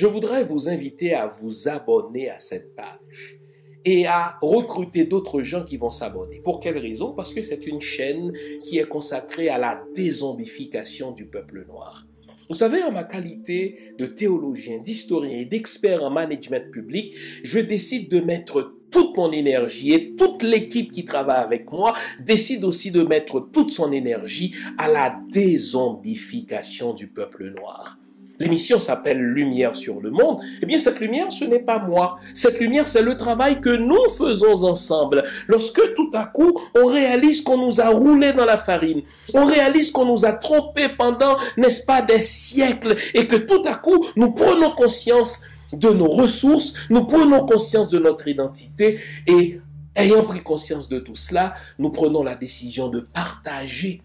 je voudrais vous inviter à vous abonner à cette page et à recruter d'autres gens qui vont s'abonner. Pour quelle raison Parce que c'est une chaîne qui est consacrée à la dézombification du peuple noir. Vous savez, en ma qualité de théologien, d'historien et d'expert en management public, je décide de mettre toute mon énergie et toute l'équipe qui travaille avec moi décide aussi de mettre toute son énergie à la dézombification du peuple noir l'émission s'appelle Lumière sur le monde, eh bien cette lumière, ce n'est pas moi. Cette lumière, c'est le travail que nous faisons ensemble. Lorsque tout à coup, on réalise qu'on nous a roulé dans la farine, on réalise qu'on nous a trompé pendant, n'est-ce pas, des siècles, et que tout à coup, nous prenons conscience de nos ressources, nous prenons conscience de notre identité, et ayant pris conscience de tout cela, nous prenons la décision de partager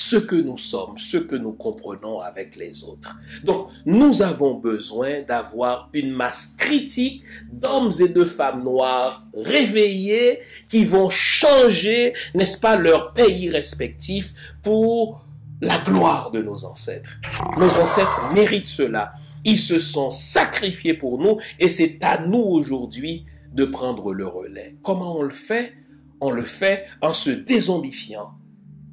ce que nous sommes, ce que nous comprenons avec les autres. Donc, nous avons besoin d'avoir une masse critique d'hommes et de femmes noirs réveillés qui vont changer, n'est-ce pas, leur pays respectif pour la gloire de nos ancêtres. Nos ancêtres méritent cela. Ils se sont sacrifiés pour nous et c'est à nous aujourd'hui de prendre le relais. Comment on le fait On le fait en se dézombifiant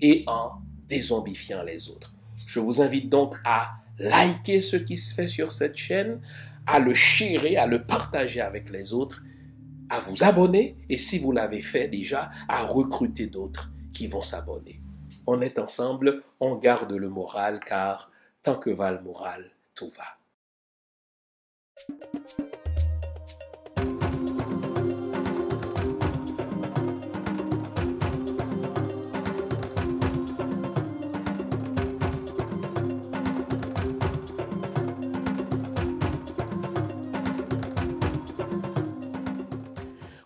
et en dézombifiant les autres. Je vous invite donc à liker ce qui se fait sur cette chaîne, à le chérir, à le partager avec les autres, à vous abonner et si vous l'avez fait déjà, à recruter d'autres qui vont s'abonner. On est ensemble, on garde le moral car tant que va le moral, tout va.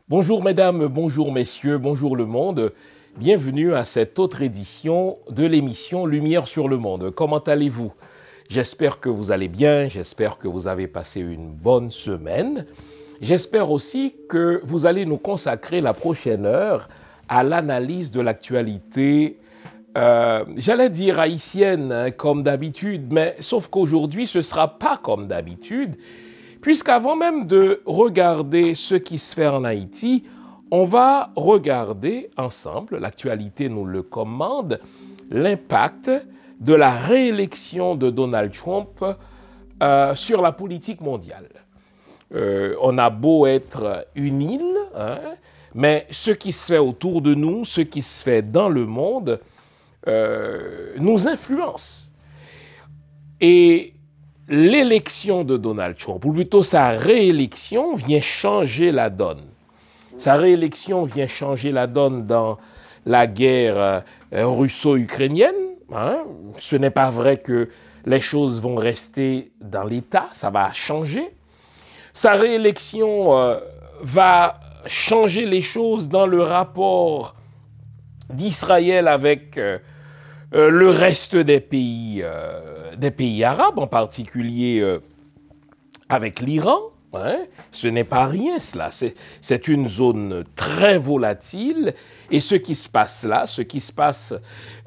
Bonjour mesdames, bonjour messieurs, bonjour le monde. Bienvenue à cette autre édition de l'émission Lumière sur le monde. Comment allez-vous J'espère que vous allez bien, j'espère que vous avez passé une bonne semaine. J'espère aussi que vous allez nous consacrer la prochaine heure à l'analyse de l'actualité, euh, j'allais dire haïtienne hein, comme d'habitude, mais sauf qu'aujourd'hui ce ne sera pas comme d'habitude Puisqu'avant même de regarder ce qui se fait en Haïti, on va regarder ensemble, l'actualité nous le commande, l'impact de la réélection de Donald Trump euh, sur la politique mondiale. Euh, on a beau être une île, hein, mais ce qui se fait autour de nous, ce qui se fait dans le monde, euh, nous influence. Et l'élection de Donald Trump, ou plutôt sa réélection, vient changer la donne. Sa réélection vient changer la donne dans la guerre euh, russo-ukrainienne. Hein. Ce n'est pas vrai que les choses vont rester dans l'État, ça va changer. Sa réélection euh, va changer les choses dans le rapport d'Israël avec euh, euh, le reste des pays, euh, des pays arabes, en particulier euh, avec l'Iran. Hein, ce n'est pas rien cela, c'est une zone très volatile et ce qui se passe là, ce qui se passe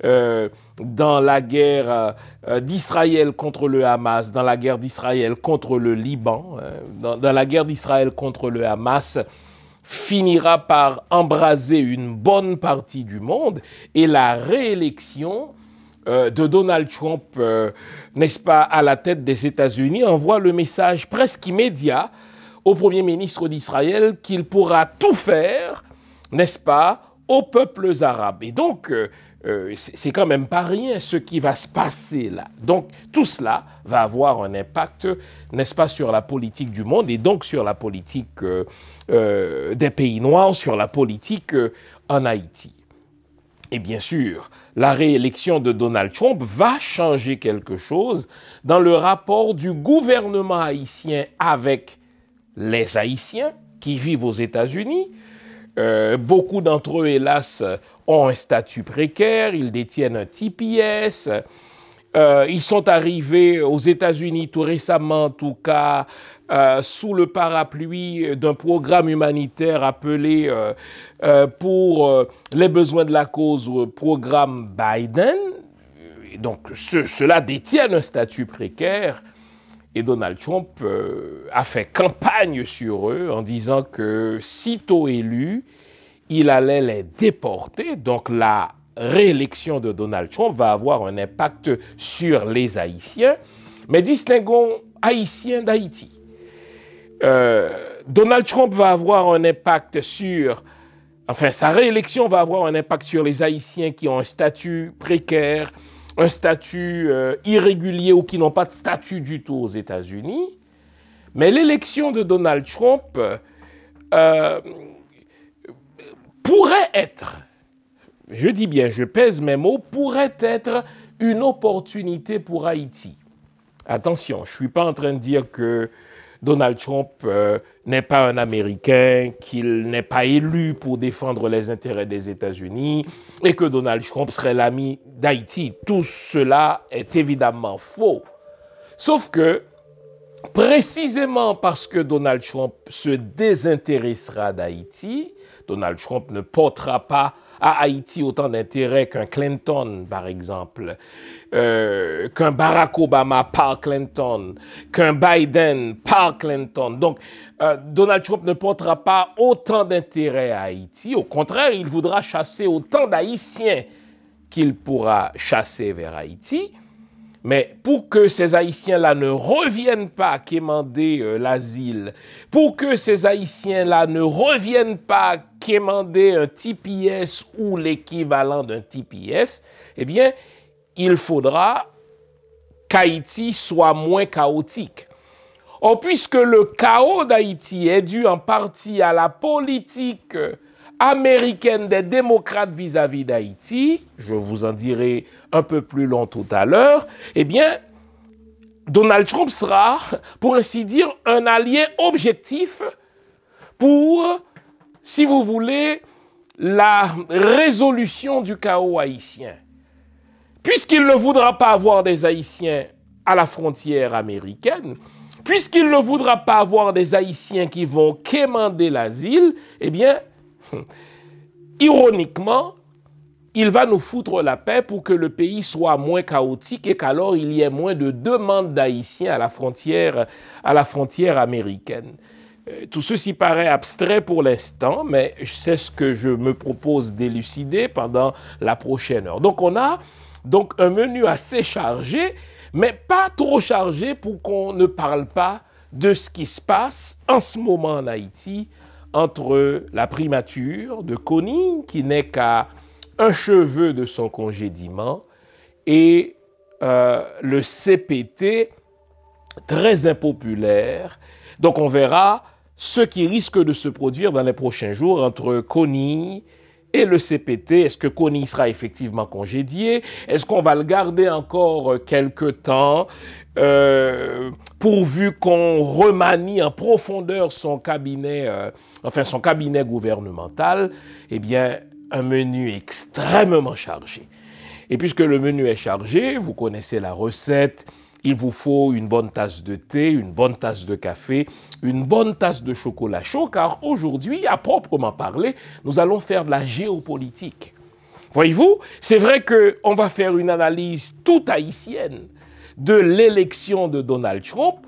dans la guerre d'Israël contre le Hamas, dans la guerre d'Israël contre le Liban, hein, dans, la guerre d'Israël contre le Hamas, finira par embraser une bonne partie du monde et la réélection euh, de Donald Trump, euh, n'est-ce pas, à la tête des États-Unis, envoie le message presque immédiat au Premier ministre d'Israël qu'il pourra tout faire, n'est-ce pas, aux peuples arabes. Et donc, euh, euh, c'est quand même pas rien ce qui va se passer là. Donc tout cela va avoir un impact, n'est-ce pas, sur la politique du monde et donc sur la politique euh, euh, des pays noirs, sur la politique en Haïti. Et bien sûr, la réélection de Donald Trump va changer quelque chose dans le rapport du gouvernement haïtien avec les Haïtiens qui vivent aux États-Unis. beaucoup d'entre eux, hélas, ont un statut précaire, ils détiennent un TPS. Euh, ils sont arrivés aux États-Unis tout récemment, en tout cas, euh, sous le parapluie d'un programme humanitaire appelé euh, pour les besoins de la cause, programme Biden. Donc, cela ceux un statut précaire. Et Donald Trump a fait campagne sur eux en disant que, sitôt élu, il allait les déporter. Donc la réélection de Donald Trump va avoir un impact sur les Haïtiens. Mais distinguons Haïtiens d'Haïti. Euh, Donald Trump va avoir un impact sur, enfin sa réélection va avoir un impact sur les Haïtiens qui ont un statut précaire, un statut euh, irrégulier ou qui n'ont pas de statut du tout aux États-Unis. Mais l'élection de Donald Trump euh, pourrait être, je dis bien, je pèse mes mots, pourrait être une opportunité pour Haïti. Attention, je ne suis pas en train de dire que Donald Trump euh, n'est pas un Américain, qu'il n'est pas élu pour défendre les intérêts des États-Unis et que Donald Trump serait l'ami d'Haïti. Tout cela est évidemment faux. Sauf que, précisément parce que Donald Trump se désintéressera d'Haïti, Donald Trump ne portera pas à Haïti autant d'intérêt qu'un Clinton, par exemple, euh, qu'un Barack Obama par Clinton, qu'un Biden par Clinton. Donc, euh, Donald Trump ne portera pas autant d'intérêt à Haïti. Au contraire, il voudra chasser autant d'Haïtiens qu'il pourra chasser vers Haïti. Mais pour que ces Haïtiens-là ne reviennent pas quémander euh, l'asile, pour que ces Haïtiens-là ne reviennent pas quémander un TPS ou l'équivalent d'un TPS, eh bien, il faudra qu'Haïti soit moins chaotique. Or, puisque le chaos d'Haïti est dû en partie à la politique euh, américaine des démocrates vis-à-vis d'Haïti, je vous en dirai un peu plus long tout à l'heure, eh bien, Donald Trump sera, pour ainsi dire, un allié objectif pour, si vous voulez, la résolution du chaos haïtien. Puisqu'il ne voudra pas avoir des Haïtiens à la frontière américaine, puisqu'il ne voudra pas avoir des Haïtiens qui vont quémander l'asile, eh bien, Ironiquement, il va nous foutre la paix pour que le pays soit moins chaotique et qu'alors il y ait moins de demandes d'Haïtiens à la frontière, à la frontière américaine. Euh, tout ceci paraît abstrait pour l'instant, mais c'est ce que je me propose d'élucider pendant la prochaine heure. Donc on a donc un menu assez chargé, mais pas trop chargé pour qu'on ne parle pas de ce qui se passe en ce moment en Haïti entre la primature de Connie, qui n'est qu'à un cheveu de son congédiement, et euh, le CPT, très impopulaire. Donc on verra ce qui risque de se produire dans les prochains jours entre Connie et le CPT. Est-ce que Connie sera effectivement congédié Est-ce qu'on va le garder encore euh, quelques temps euh, pourvu qu'on remanie en profondeur son cabinet, euh, enfin son cabinet gouvernemental, eh bien, un menu extrêmement chargé. Et puisque le menu est chargé, vous connaissez la recette, il vous faut une bonne tasse de thé, une bonne tasse de café, une bonne tasse de chocolat chaud, car aujourd'hui, à proprement parler, nous allons faire de la géopolitique. Voyez-vous, c'est vrai qu'on va faire une analyse toute haïtienne, de l'élection de Donald Trump,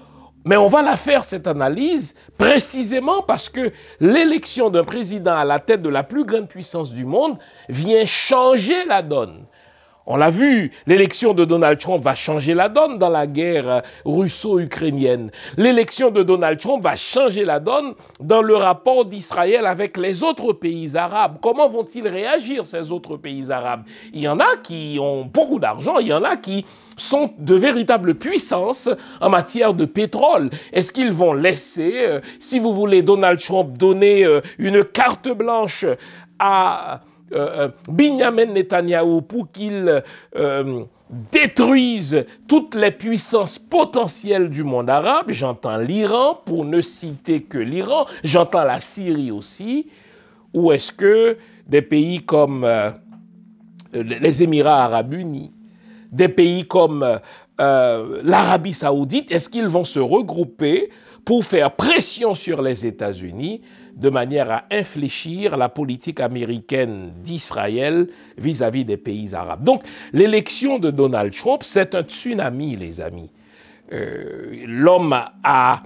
mais on va la faire, cette analyse, précisément parce que l'élection d'un président à la tête de la plus grande puissance du monde vient changer la donne. On l'a vu, l'élection de Donald Trump va changer la donne dans la guerre euh, russo-ukrainienne. L'élection de Donald Trump va changer la donne dans le rapport d'Israël avec les autres pays arabes. Comment vont-ils réagir, ces autres pays arabes Il y en a qui ont beaucoup d'argent, il y en a qui sont de véritables puissances en matière de pétrole. Est-ce qu'ils vont laisser, euh, si vous voulez, Donald Trump donner euh, une carte blanche à euh, Benjamin Netanyahu pour qu'il détruise toutes les puissances potentielles du monde arabe J'entends l'Iran, pour ne citer que l'Iran, j'entends la Syrie aussi. Ou est-ce que des pays comme les Émirats arabes unis, des pays comme euh, l'Arabie saoudite, est-ce qu'ils vont se regrouper pour faire pression sur les États-Unis de manière à infléchir la politique américaine d'Israël vis-à-vis des pays arabes. Donc l'élection de Donald Trump, c'est un tsunami, les amis. Euh, l'homme a,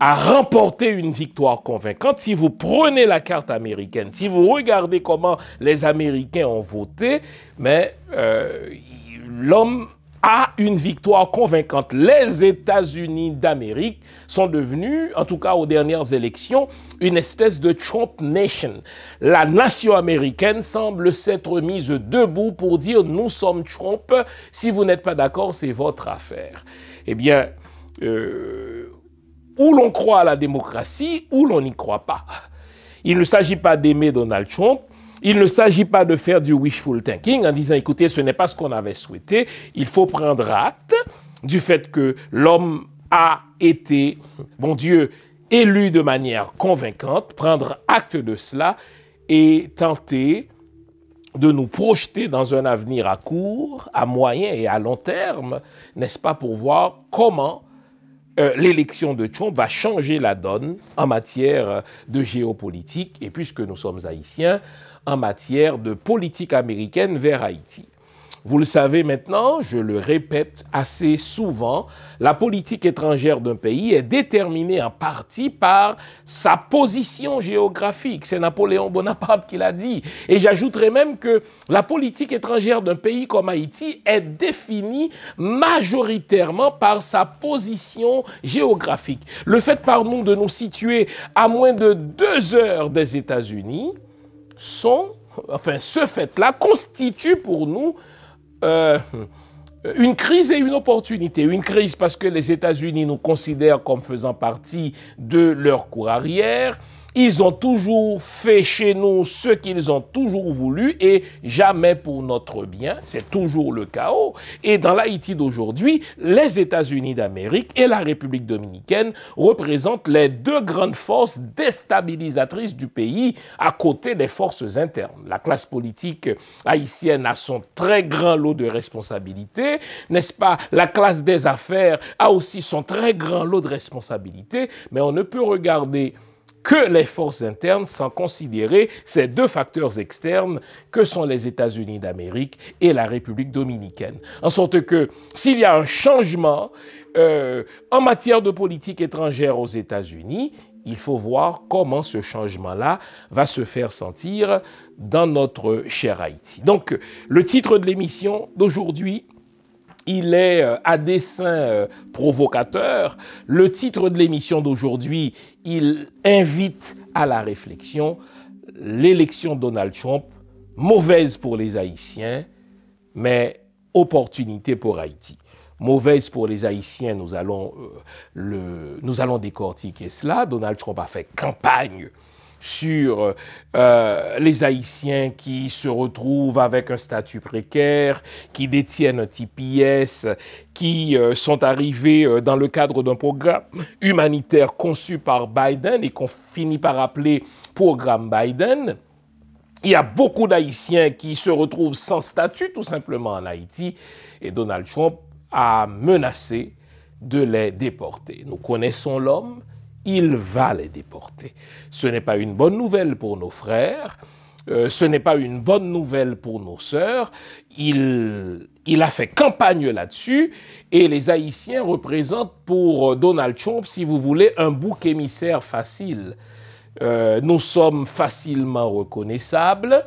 remporté une victoire convaincante. Si vous prenez la carte américaine, si vous regardez comment les Américains ont voté, mais euh, l'homme a une victoire convaincante. Les États-Unis d'Amérique sont devenus, en tout cas aux dernières élections, une espèce de Trump Nation. La nation américaine semble s'être mise debout pour dire nous sommes Trump, si vous n'êtes pas d'accord, c'est votre affaire. Eh bien, euh, où l'on croit à la démocratie, où l'on n'y croit pas. Il ne s'agit pas d'aimer Donald Trump, il ne s'agit pas de faire du wishful thinking en disant, écoutez, ce n'est pas ce qu'on avait souhaité. Il faut prendre acte du fait que l'homme a été, mon Dieu, élu de manière convaincante, prendre acte de cela et tenter de nous projeter dans un avenir à court, à moyen et à long terme, n'est-ce pas, pour voir comment euh, l'élection de Trump va changer la donne en matière de géopolitique. Et puisque nous sommes haïtiens, en matière de politique américaine vers Haïti. Vous le savez maintenant, je le répète assez souvent, la politique étrangère d'un pays est déterminée en partie par sa position géographique. C'est Napoléon Bonaparte qui l'a dit. Et j'ajouterai même que la politique étrangère d'un pays comme Haïti est définie majoritairement par sa position géographique. Le fait, par nous de nous situer à moins de deux heures des États-Unis, sont, enfin, ce fait-là constitue pour nous euh, une crise et une opportunité. Une crise parce que les États-Unis nous considèrent comme faisant partie de leur cour arrière. Ils ont toujours fait chez nous ce qu'ils ont toujours voulu et jamais pour notre bien. C'est toujours le chaos. Et dans l'Haïti d'aujourd'hui, les États-Unis d'Amérique et la République dominicaine représentent les deux grandes forces déstabilisatrices du pays à côté des forces internes. La classe politique haïtienne a son très grand lot de responsabilités, n'est-ce pas La classe des affaires a aussi son très grand lot de responsabilités, mais on ne peut regarder que les forces internes sans considérer ces deux facteurs externes que sont les États-Unis d'Amérique et la République dominicaine. En sorte que s'il y a un changement euh, en matière de politique étrangère aux États-Unis, il faut voir comment ce changement-là va se faire sentir dans notre cher Haïti. Donc, le titre de l'émission d'aujourd'hui, il est euh, à dessein euh, provocateur. Le titre de l'émission d'aujourd'hui, il invite à la réflexion. L'élection de Donald Trump, mauvaise pour les Haïtiens, mais opportunité pour Haïti. Mauvaise pour les Haïtiens, nous allons, euh, nous allons décortiquer cela. Donald Trump a fait campagne sur euh, euh, les Haïtiens qui se retrouvent avec un statut précaire, qui détiennent un TPS, qui euh, sont arrivés dans le cadre d'un programme humanitaire conçu par Biden et qu'on finit par appeler programme Biden. Il y a beaucoup d'Haïtiens qui se retrouvent sans statut tout simplement en Haïti et Donald Trump a menacé de les déporter. Nous connaissons l'homme, il va les déporter. Ce n'est pas une bonne nouvelle pour nos frères, euh, ce n'est pas une bonne nouvelle pour nos sœurs. Il, a fait campagne là-dessus et les Haïtiens représentent pour euh, Donald Trump, si vous voulez, un bouc émissaire facile. Euh, nous sommes facilement reconnaissables.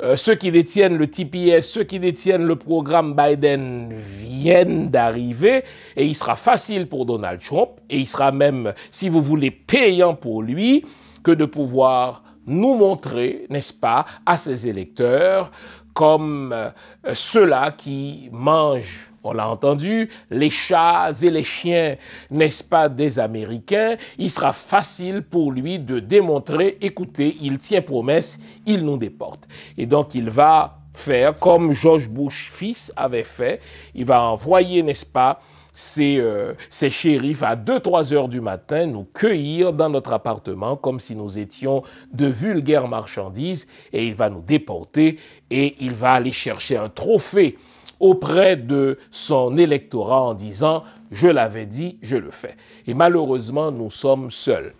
Euh, ceux qui détiennent le TPS, ceux qui détiennent le programme Biden viennent d'arriver et il sera facile pour Donald Trump et il sera même, si vous voulez, payant pour lui que de pouvoir nous montrer, n'est-ce pas, à ses électeurs comme euh, ceux-là qui mangent on l'a entendu, les chats et les chiens, n'est-ce pas, des Américains, il sera facile pour lui de démontrer, écoutez, il tient promesse, il nous déporte. Et donc il va faire comme George Bush fils avait fait, il va envoyer, n'est-ce pas, ses euh, shérifs à 2-3 heures du matin nous cueillir dans notre appartement comme si nous étions de vulgaires marchandises et il va nous déporter et il va aller chercher un trophée auprès de son électorat en disant je l'avais dit, je le fais. Et malheureusement, nous sommes seuls.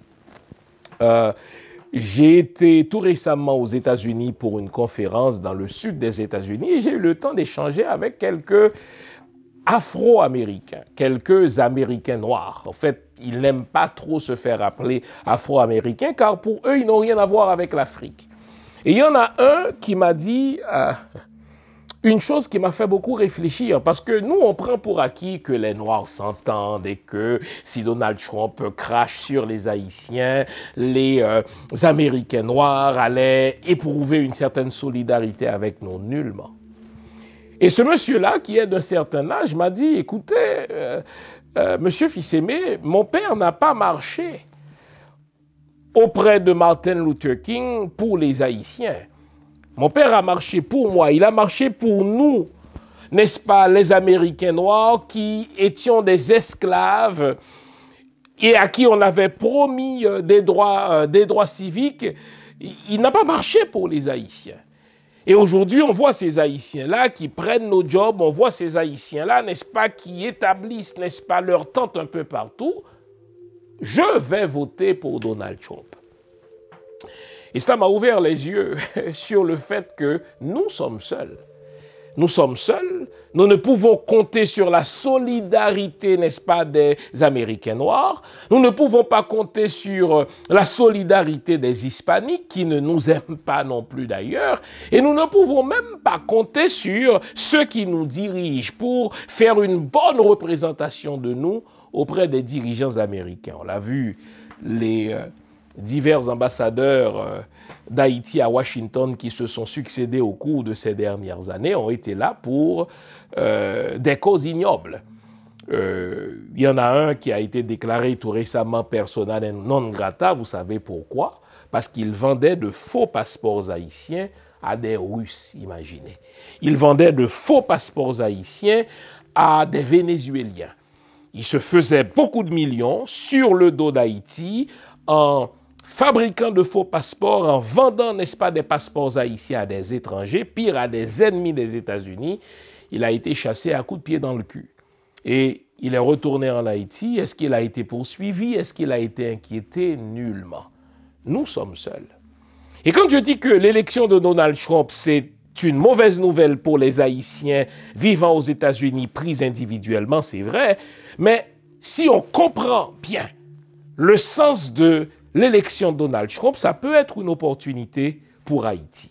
Euh, j'ai été tout récemment aux États-Unis pour une conférence dans le sud des États-Unis et j'ai eu le temps d'échanger avec quelques Afro-Américains, quelques Américains noirs. En fait, ils n'aiment pas trop se faire appeler Afro-Américains car pour eux, ils n'ont rien à voir avec l'Afrique. Et il y en a un qui m'a dit, euh, une chose qui m'a fait beaucoup réfléchir, parce que nous, on prend pour acquis que les Noirs s'entendent et que si Donald Trump crache sur les Haïtiens, les euh, Américains noirs allaient éprouver une certaine solidarité avec nous, nullement. Et ce monsieur-là, qui est d'un certain âge, m'a dit, écoutez, euh, euh, monsieur fils monsieur mon père n'a pas marché auprès de Martin Luther King pour les Haïtiens. Mon père a marché pour moi, il a marché pour nous, n'est-ce pas, les Américains noirs qui étions des esclaves et à qui on avait promis euh, des droits, euh, des droits civiques. Il n'a pas marché pour les Haïtiens. Et aujourd'hui, on voit ces Haïtiens-là qui prennent nos jobs, on voit ces Haïtiens-là, n'est-ce pas, qui établissent, n'est-ce pas, leur tente un peu partout. Je vais voter pour Donald Trump cela m'a ouvert les yeux sur le fait que nous sommes seuls. Nous sommes seuls, nous ne pouvons compter sur la solidarité, n'est-ce pas, des Américains noirs. Nous ne pouvons pas compter sur euh, la solidarité des Hispaniques qui ne nous aiment pas non plus d'ailleurs. Et nous ne pouvons même pas compter sur ceux qui nous dirigent pour faire une bonne représentation de nous auprès des dirigeants américains. On l'a vu, les euh, divers ambassadeurs euh, d'Haïti à Washington qui se sont succédés au cours de ces dernières années ont été là pour euh, des causes ignobles. Il euh, y en a un qui a été déclaré tout récemment persona non grata, vous savez pourquoi Parce qu'il vendait de faux passeports haïtiens à des Russes, imaginez. Il vendait de faux passeports haïtiens à des Vénézuéliens. Il se faisait beaucoup de millions sur le dos d'Haïti en Fabricant de faux passeports en vendant, n'est-ce pas, des passeports haïtiens à des étrangers, pire à des ennemis des États-Unis. Il a été chassé à coups de pied dans le cul. Et il est retourné en Haïti. Est-ce qu'il a été poursuivi Est-ce qu'il a été inquiété Nullement. Nous sommes seuls. Et quand je dis que l'élection de Donald Trump, c'est une mauvaise nouvelle pour les Haïtiens vivant aux États-Unis, pris individuellement, c'est vrai, mais si on comprend bien le sens de l'élection de Donald Trump, ça peut être une opportunité pour Haïti.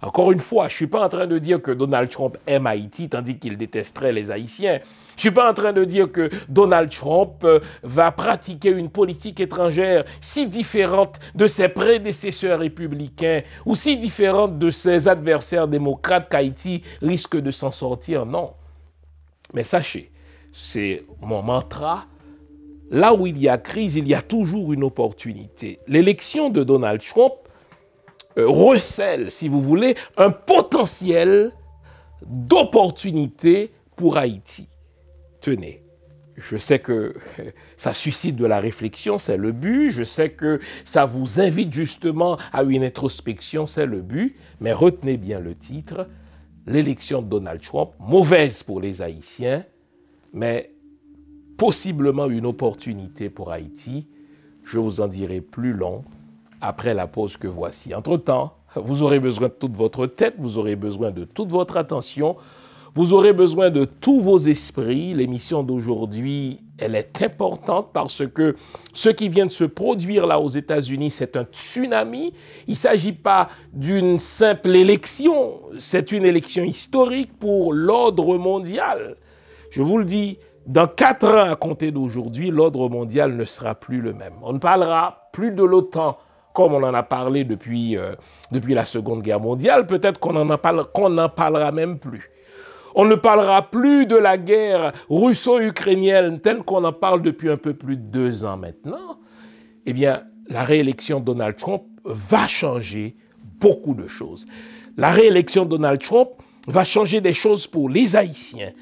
Encore une fois, je ne suis pas en train de dire que Donald Trump aime Haïti tandis qu'il détesterait les Haïtiens. Je ne suis pas en train de dire que Donald Trump euh, va pratiquer une politique étrangère si différente de ses prédécesseurs républicains ou si différente de ses adversaires démocrates qu'Haïti risque de s'en sortir. Non. Mais sachez, c'est mon mantra, là où il y a crise, il y a toujours une opportunité. L'élection de Donald Trump euh, recèle, si vous voulez, un potentiel d'opportunité pour Haïti. Tenez, je sais que euh, ça suscite de la réflexion, c'est le but. Je sais que ça vous invite justement à une introspection, c'est le but. Mais retenez bien le titre, l'élection de Donald Trump, mauvaise pour les Haïtiens, mais possiblement une opportunité pour Haïti. Je vous en dirai plus long après la pause que voici. Entre-temps, vous aurez besoin de toute votre tête, vous aurez besoin de toute votre attention, vous aurez besoin de tous vos esprits. L'émission d'aujourd'hui, elle est importante parce que ce qui vient de se produire là aux États-Unis, c'est un tsunami. Il ne s'agit pas d'une simple élection, c'est une élection historique pour l'ordre mondial. Je vous le dis, dans quatre ans à compter d'aujourd'hui, l'ordre mondial ne sera plus le même. On ne parlera plus de l'OTAN comme on en a parlé depuis, euh, la Seconde Guerre mondiale. Peut-être qu'on n'en parlera même plus. On ne parlera plus de la guerre russo-ukrainienne telle qu'on en parle depuis un peu plus de deux ans maintenant. Eh bien, la réélection de Donald Trump va changer beaucoup de choses. La réélection de Donald Trump va changer des choses pour les Haïtiens,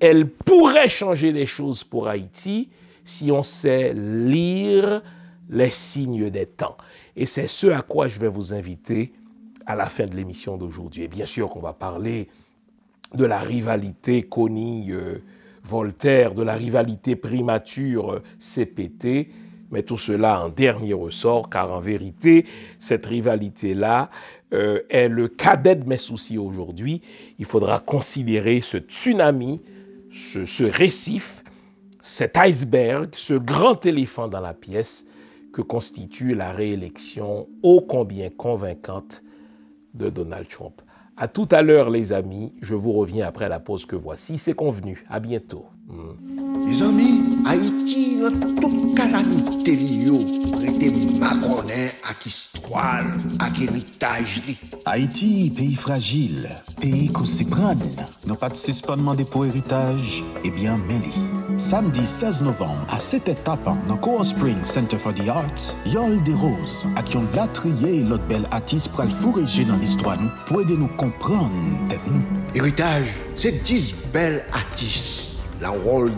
elle pourrait changer les choses pour Haïti si on sait lire les signes des temps. Et c'est ce à quoi je vais vous inviter à la fin de l'émission d'aujourd'hui. Et bien sûr qu'on va parler de la rivalité connie voltaire de la rivalité primature-CPT, mais tout cela en dernier ressort, car en vérité, cette rivalité-là euh, est le cadet de mes soucis aujourd'hui. Il faudra considérer ce tsunami ce, récif, cet iceberg, ce grand éléphant dans la pièce que constitue la réélection ô combien convaincante de Donald Trump. À tout à l'heure, les amis. Je vous reviens après la pause que voici. C'est convenu. À bientôt. Hmm. Mis anmi, Haiti an tout kalamite li yo prete ma konen ak istwal, ak eritaj li. Haiti, peyi fragil, peyi konsepran, nan pat susponman de pou eritaj, ebyan eh me li. Samdi 16 novem, a sete tapan, nan Koospring Center for the Arts, yon l de roz ak yon blatriye l ot bel atis pral fureje nan istwan pou ede nou kompran ten nou. Eritaj, se dis bel atis. La rôle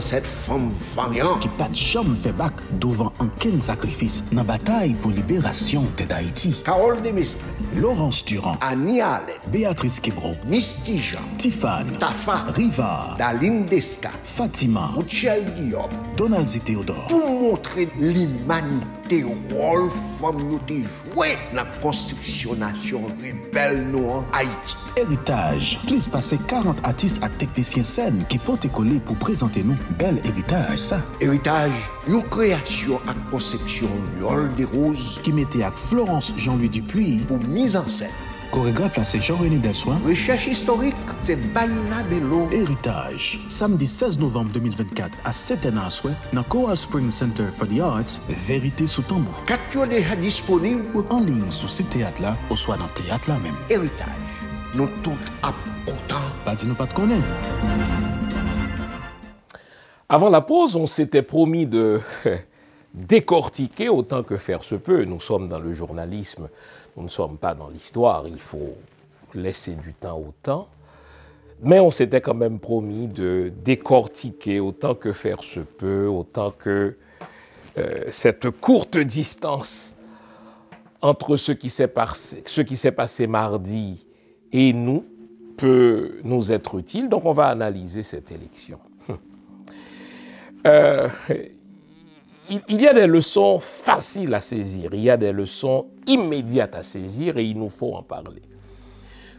cette femme variante. Qui pas de chambre fait bac devant aucun sacrifice dans la bataille pour libération de d'Haïti. Carole Demistre. Laurence Durand. Annie Allen. Béatrice Misty Mistija. Tiffane. Tafa. Riva. Daline Desca. Fatima. Michel Guillaume. Donald Théodore. Pour montrer l'humanité te rôles fam yo te la nan konstriksyon rebel nou an Haïti. Héritage, plus passer 40 artistes et techniciens scènes qui portent coller pour présenter nous bel héritage ça. Héritage, une création et conception Yol des Roses qui mettait à Florence Jean-Louis Dupuis pour mise en scène. Chorégraphe, hein, c'est Jean-René Delsoin. Recherche historique, c'est Baila Bello. Héritage, samedi 16 novembre 2024 à 7 ans à Souhait, dans Coral Spring Center for the Arts, Vérité sous tambour. Capture déjà disponibles En ligne sous ce théâtre-là, ou soit dans le théâtre-là même. Héritage, nous tous contents. Pas bah, dit nous pas de connaître. Avant la pause, on s'était promis de décortiquer autant que faire se peut. Nous sommes dans le journalisme nous ne sommes pas dans l'histoire, il faut laisser du temps au temps. Mais on s'était quand même promis de décortiquer autant que faire se peut, autant que euh, cette courte distance entre ce qui s'est passé, mardi et nous peut nous être utile. Donc on va analyser cette élection. Hum. Euh, il, y a des leçons faciles à saisir, il y a des leçons immédiates à saisir et il nous faut en parler.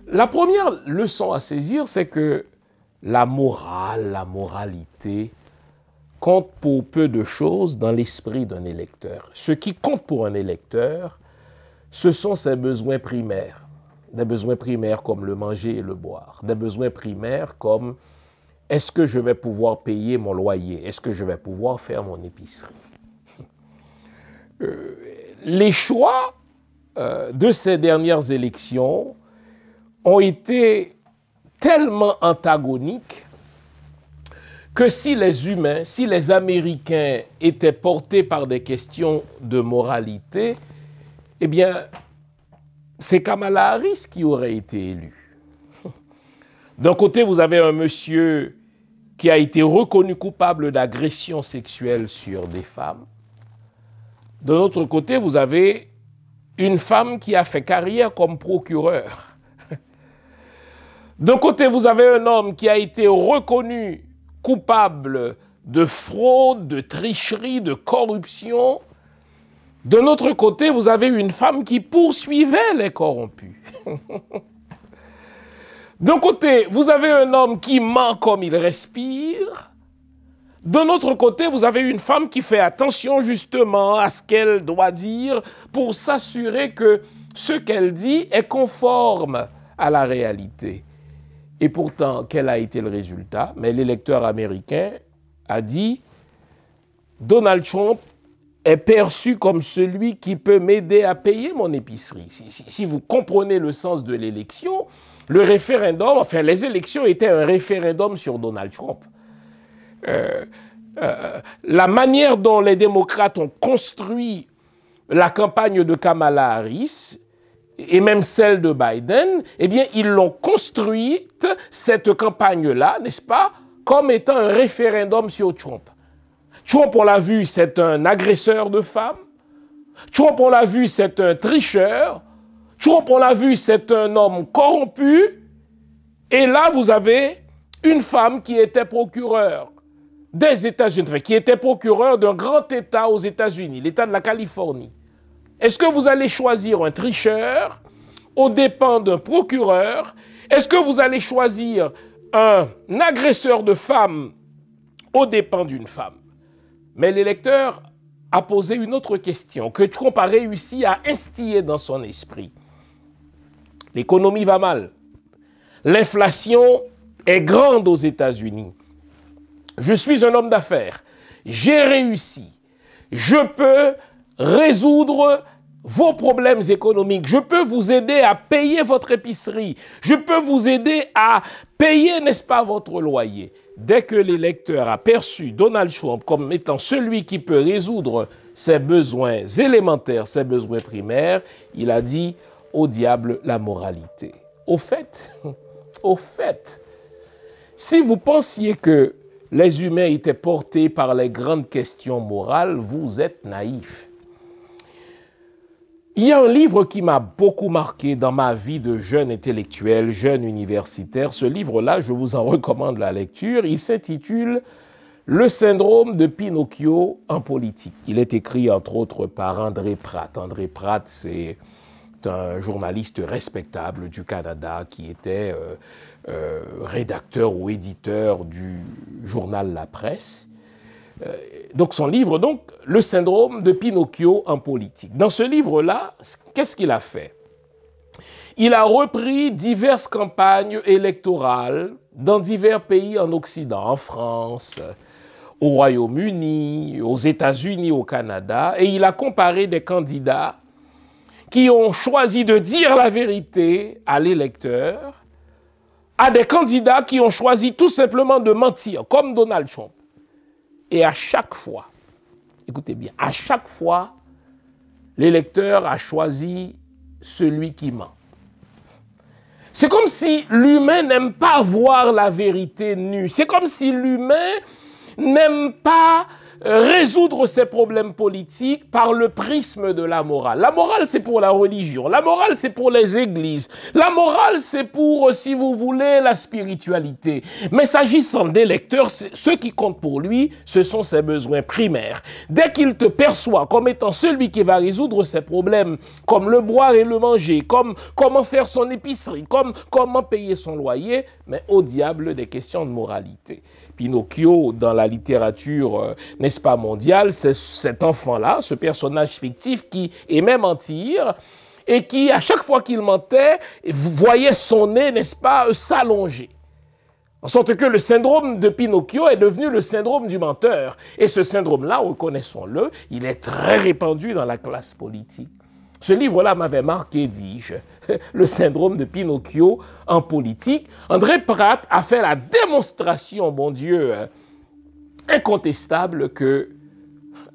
La première leçon à saisir, c'est que la morale, la moralité compte pour peu de choses dans l'esprit d'un électeur. Ce qui compte pour un électeur, ce sont ses besoins primaires. Des besoins primaires comme le manger et le boire. Des besoins primaires comme est-ce que je vais pouvoir payer mon loyer Est-ce que je vais pouvoir faire mon épicerie les choix euh, de ces dernières élections ont été tellement antagoniques que si les humains, si les Américains étaient portés par des questions de moralité, eh bien, c'est Kamala Harris qui aurait été élue. D'un côté, vous avez un monsieur qui a été reconnu coupable d'agression sexuelle sur des femmes. De l'autre côté, vous avez une femme qui a fait carrière comme procureur. D'un côté, vous avez un homme qui a été reconnu coupable de fraude, de tricherie, de corruption. De l'autre côté, vous avez une femme qui poursuivait les corrompus. D'un côté, vous avez un homme qui ment comme il respire. D'un autre côté, vous avez une femme qui fait attention justement à ce qu'elle doit dire pour s'assurer que ce qu'elle dit est conforme à la réalité. Et pourtant, quel a été le résultat Mais l'électeur américain a dit, Donald Trump est perçu comme celui qui peut m'aider à payer mon épicerie. Si, si, vous comprenez le sens de l'élection, le référendum, enfin les élections étaient un référendum sur Donald Trump. Euh, euh, la manière dont les démocrates ont construit la campagne de Kamala Harris et même celle de Biden, eh bien, ils l'ont construite, cette campagne-là, n'est-ce pas, comme étant un référendum sur Trump. Trump, on l'a vu, c'est un agresseur de femmes. Trump, on l'a vu, c'est un tricheur. Trump, on l'a vu, c'est un homme corrompu. Et là, vous avez une femme qui était procureure des États-Unis, qui était procureur d'un grand État aux États-Unis, l'État de la Californie, est-ce que vous allez choisir un tricheur aux dépens d'un procureur Est-ce que vous allez choisir un agresseur de femmes aux dépens d'une femme Mais l'électeur a posé une autre question que Trump a réussi à instiller dans son esprit. L'économie va mal. L'inflation est grande aux États-Unis je suis un homme d'affaires, j'ai réussi, je peux résoudre vos problèmes économiques, je peux vous aider à payer votre épicerie, je peux vous aider à payer, n'est-ce pas, votre loyer. Dès que l'électeur a perçu Donald Trump comme étant celui qui peut résoudre ses besoins élémentaires, ses besoins primaires, il a dit au diable la moralité. Au fait, au fait, si vous pensiez que les humains étaient portés par les grandes questions morales, vous êtes naïfs. Il y a un livre qui m'a beaucoup marqué dans ma vie de jeune intellectuel, jeune universitaire. Ce livre-là, je vous en recommande la lecture. Il s'intitule Le syndrome de Pinocchio en politique. Il est écrit entre autres par André Pratt. André Pratt, c'est un journaliste respectable du Canada qui était euh, euh, rédacteur ou éditeur du journal La Presse. Euh, donc son livre, donc, Le syndrome de Pinocchio en politique. Dans ce livre-là, qu'est-ce qu'il a fait Il a repris diverses campagnes électorales dans divers pays en Occident, en France, au Royaume-Uni, aux États-Unis, au Canada, et il a comparé des candidats qui ont choisi de dire la vérité à l'électeur à des candidats qui ont choisi tout simplement de mentir, comme Donald Trump. Et à chaque fois, écoutez bien, à chaque fois, l'électeur a choisi celui qui ment. C'est comme si l'humain n'aime pas voir la vérité nue. C'est comme si l'humain n'aime pas euh, résoudre ses problèmes politiques par le prisme de la morale. La morale, c'est pour la religion. La morale, c'est pour les églises. La morale, c'est pour, euh, si vous voulez, la spiritualité. Mais s'agissant des lecteurs, ce qui compte pour lui, ce sont ses besoins primaires. Dès qu'il te perçoit comme étant celui qui va résoudre ses problèmes, comme le boire et le manger, comme comment faire son épicerie, comme comment payer son loyer, mais au diable des questions de moralité. Pinocchio dans la littérature, euh, n'est-ce pas, mondiale, c'est cet enfant-là, ce personnage fictif qui aimait mentir et qui, à chaque fois qu'il mentait, voyait son nez, n'est-ce pas, euh, s'allonger. En sorte que le syndrome de Pinocchio est devenu le syndrome du menteur. Et ce syndrome-là, reconnaissons-le, il est très répandu dans la classe politique. Ce livre-là m'avait marqué, dis-je, le syndrome de Pinocchio en politique. André Pratt a fait la démonstration, bon Dieu, hein. incontestable que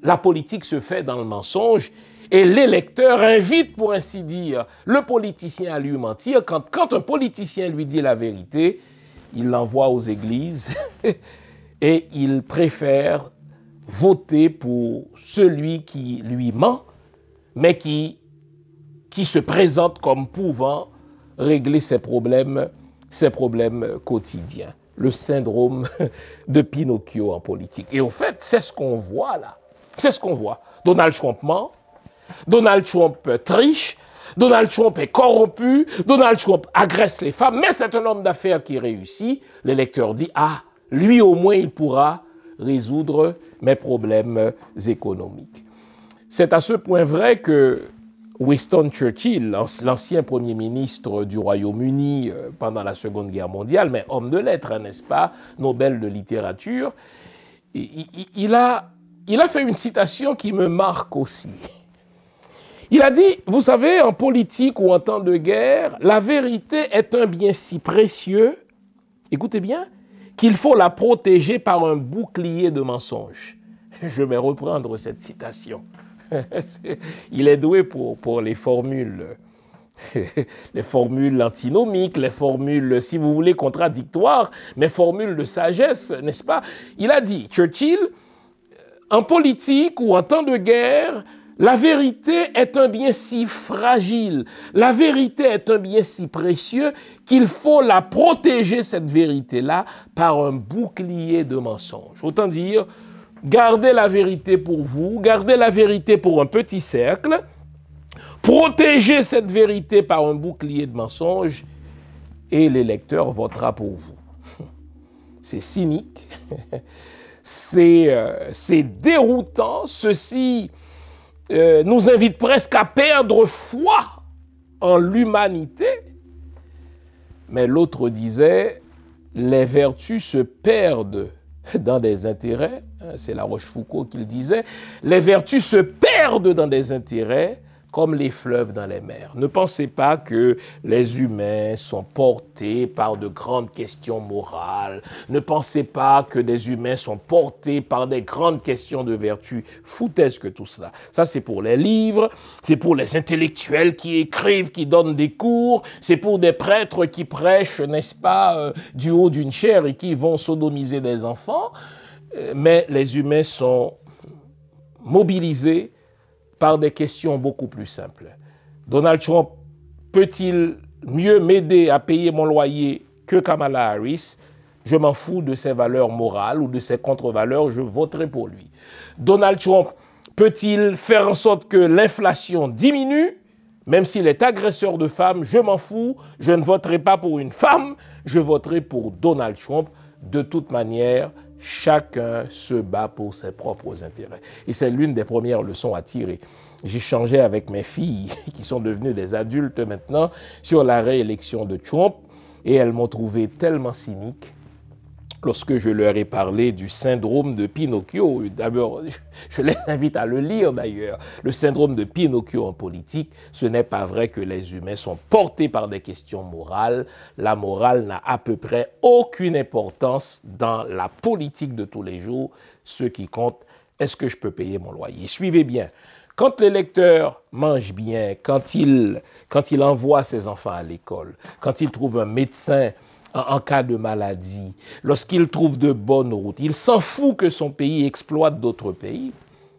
la politique se fait dans le mensonge et l'électeur invite, pour ainsi dire, le politicien à lui mentir. Quand, quand un politicien lui dit la vérité, il l'envoie aux églises et il préfère voter pour celui qui lui ment, mais qui qui se présente comme pouvant régler ses problèmes, ses problèmes quotidiens. Le syndrome de Pinocchio en politique. Et en fait, c'est ce qu'on voit là. C'est ce qu'on voit. Donald Trump ment, Donald Trump triche, Donald Trump est corrompu, Donald Trump agresse les femmes, mais c'est un homme d'affaires qui réussit. L'électeur dit, ah, lui au moins il pourra résoudre mes problèmes économiques. C'est à ce point vrai que Winston Churchill, l'ancien Premier ministre du Royaume-Uni euh, pendant la Seconde Guerre mondiale, mais homme de lettres, hein, n'est-ce pas, Nobel de littérature, il a, il a fait une citation qui me marque aussi. Il a dit, vous savez, en politique ou en temps de guerre, la vérité est un bien si précieux, écoutez bien, qu'il faut la protéger par un bouclier de mensonges. Je vais reprendre cette citation. il est doué pour, les formules. les formules antinomiques, les formules, si vous voulez, contradictoires, mais formules de sagesse, n'est-ce pas Il a dit, Churchill, euh, en politique ou en temps de guerre, la vérité est un bien si fragile, la vérité est un bien si précieux qu'il faut la protéger, cette vérité-là, par un bouclier de mensonges. Autant dire, Gardez la vérité pour vous, gardez la vérité pour un petit cercle, protégez cette vérité par un bouclier de mensonges et l'électeur votera pour vous. C'est cynique, euh, c'est déroutant, ceci euh, nous invite presque à perdre foi en l'humanité. Mais l'autre disait, les vertus se perdent dans des intérêts Hein, c'est La Rochefoucauld qui le disait, les vertus se perdent dans des intérêts comme les fleuves dans les mers. Ne pensez pas que les humains sont portés par de grandes questions morales. Ne pensez pas que les humains sont portés par des grandes questions de vertu. ce que tout cela. Ça, c'est pour les livres, c'est pour les intellectuels qui écrivent, qui donnent des cours, c'est pour des prêtres qui prêchent, n'est-ce pas, euh, du haut d'une chaire et qui vont sodomiser des enfants mais les humains sont mobilisés par des questions beaucoup plus simples. Donald Trump peut-il mieux m'aider à payer mon loyer que Kamala Harris Je m'en fous de ses valeurs morales ou de ses contre-valeurs, je voterai pour lui. Donald Trump peut-il faire en sorte que l'inflation diminue même s'il est agresseur de femmes, je m'en fous, je ne voterai pas pour une femme, je voterai pour Donald Trump. De toute manière, Chacun se bat pour ses propres intérêts. Et c'est l'une des premières leçons à tirer. J'ai changé avec mes filles, qui sont devenues des adultes maintenant, sur la réélection de Trump, et elles m'ont trouvé tellement cynique lorsque je leur ai parlé du syndrome de Pinocchio. D'abord, je les invite à le lire d'ailleurs. Le syndrome de Pinocchio en politique, ce n'est pas vrai que les humains sont portés par des questions morales. La morale n'a à peu près aucune importance dans la politique de tous les jours. Ce qui compte, est-ce que je peux payer mon loyer Suivez bien. Quand l'électeur mange bien, quand il, quand il envoie ses enfants à l'école, quand il trouve un médecin, en, cas de maladie, lorsqu'il trouve de bonnes routes. Il s'en fout que son pays exploite d'autres pays.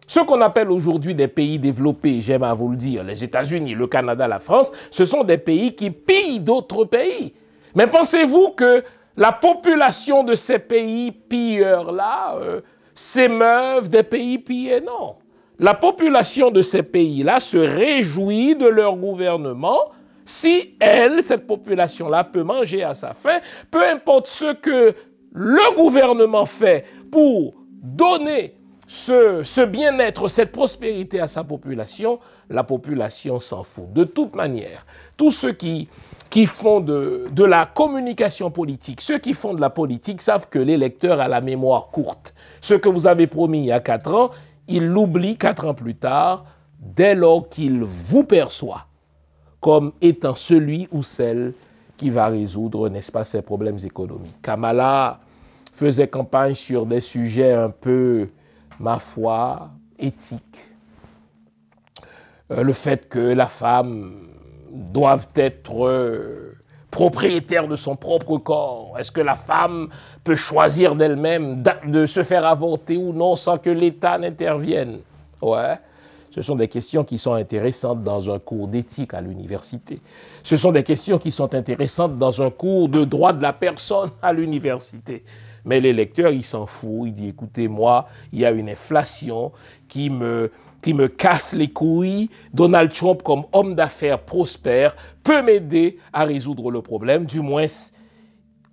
Ce qu'on appelle aujourd'hui des pays développés, j'aime à vous le dire, les États-Unis, le Canada, la France, ce sont des pays qui pillent d'autres pays. Mais pensez-vous que la population de ces pays pilleurs-là euh, s'émeuve des pays pillés Non. La population de ces pays-là se réjouit de leur gouvernement, si elle, cette population-là, peut manger à sa faim, peu importe ce que le gouvernement fait pour donner ce, bien-être, cette prospérité à sa population, la population s'en fout. De toute manière, tous ceux qui, font de, de la communication politique, ceux qui font de la politique savent que l'électeur a la mémoire courte. Ce que vous avez promis il y a quatre ans, il l'oublie quatre ans plus tard, dès lors qu'il vous perçoit comme étant celui ou celle qui va résoudre, n'est-ce pas, ces problèmes économiques. Kamala faisait campagne sur des sujets un peu, ma foi, éthiques. Euh, le fait que la femme doive être euh, propriétaire de son propre corps. Est-ce que la femme peut choisir d'elle-même de se faire avorter ou non sans que l'État n'intervienne Ouais. Ce sont des questions qui sont intéressantes dans un cours d'éthique à l'université. Ce sont des questions qui sont intéressantes dans un cours de droit de la personne à l'université. Mais les lecteurs, ils s'en foutent. Ils disent, écoutez, moi, il y a une inflation qui me, qui me casse les couilles. Donald Trump, comme homme d'affaires prospère, peut m'aider à résoudre le problème. Du moins,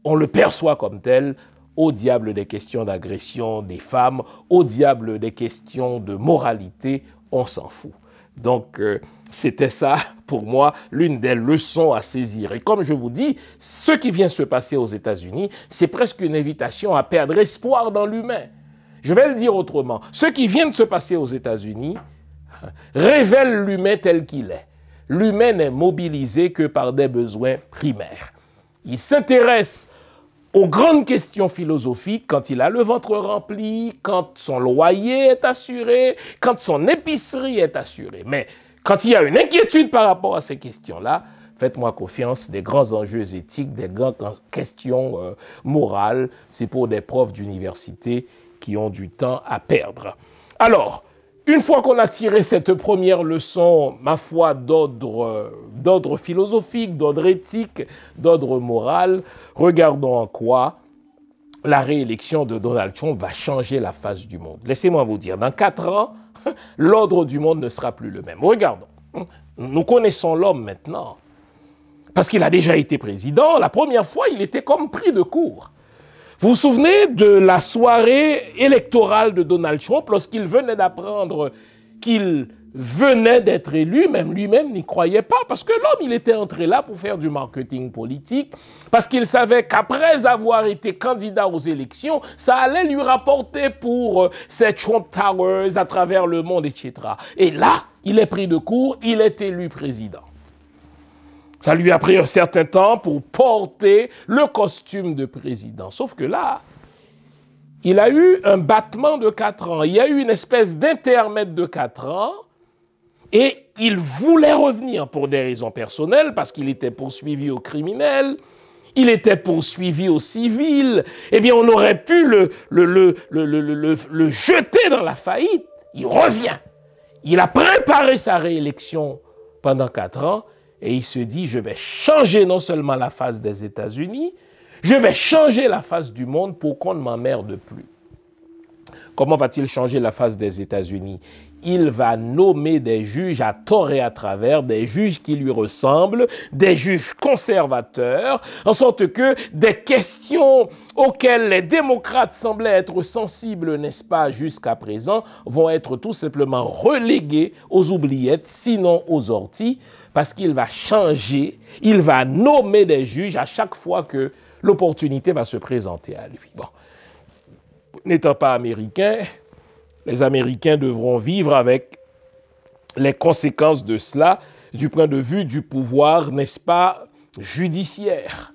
on le perçoit comme tel. Au diable des questions d'agression des femmes, au diable des questions de moralité, on s'en fout. Donc, euh, c'était ça, pour moi, l'une des leçons à saisir. Et comme je vous dis, ce qui vient se passer aux États-Unis, c'est presque une invitation à perdre espoir dans l'humain. Je vais le dire autrement. Ce qui vient de se passer aux États-Unis hein, révèle l'humain tel qu'il est. L'humain n'est mobilisé que par des besoins primaires. Il s'intéresse aux grandes questions philosophiques quand il a le ventre rempli, quand son loyer est assuré, quand son épicerie est assurée. Mais quand il y a une inquiétude par rapport à ces questions-là, faites-moi confiance, des grands enjeux éthiques, des grandes questions euh, morales, c'est pour des profs d'université qui ont du temps à perdre. Alors, une fois qu'on a tiré cette première leçon, ma foi, d'ordre philosophique, d'ordre éthique, d'ordre moral, regardons en quoi la réélection de Donald Trump va changer la face du monde. Laissez-moi vous dire, dans quatre ans, l'ordre du monde ne sera plus le même. Regardons. Nous connaissons l'homme maintenant. Parce qu'il a déjà été président. La première fois, il était comme pris de court. Vous vous souvenez de la soirée électorale de Donald Trump lorsqu'il venait d'apprendre qu'il venait d'être élu, même lui-même n'y croyait pas, parce que l'homme, il était entré là pour faire du marketing politique, parce qu'il savait qu'après avoir été candidat aux élections, ça allait lui rapporter pour euh, ses Trump Towers à travers le monde, etc. Et là, il est pris de court, il est élu président. Ça lui a pris un certain temps pour porter le costume de président. Sauf que là, il a eu un battement de quatre ans. Il y a eu une espèce d'intermède de 4 ans. Et il voulait revenir pour des raisons personnelles, parce qu'il était poursuivi au criminel. Il était poursuivi au civil. Eh bien, on aurait pu le, le, le, le jeter dans la faillite. Il revient. Il a préparé sa réélection pendant quatre ans. Et il se dit, je vais changer non seulement la face des États-Unis, je vais changer la face du monde pour qu'on ne m'emmerde plus. Comment va-t-il changer la face des États-Unis Il va nommer des juges à tort et à travers, des juges qui lui ressemblent, des juges conservateurs, en sorte que des questions auxquelles les démocrates semblaient être sensibles, n'est-ce pas, jusqu'à présent, vont être tout simplement reléguées aux oubliettes, sinon aux orties, parce qu'il va changer, il va nommer des juges à chaque fois que l'opportunité va se présenter à lui. Bon. N'étant pas américain, les Américains devront vivre avec les conséquences de cela du point de vue du pouvoir, n'est-ce pas, judiciaire.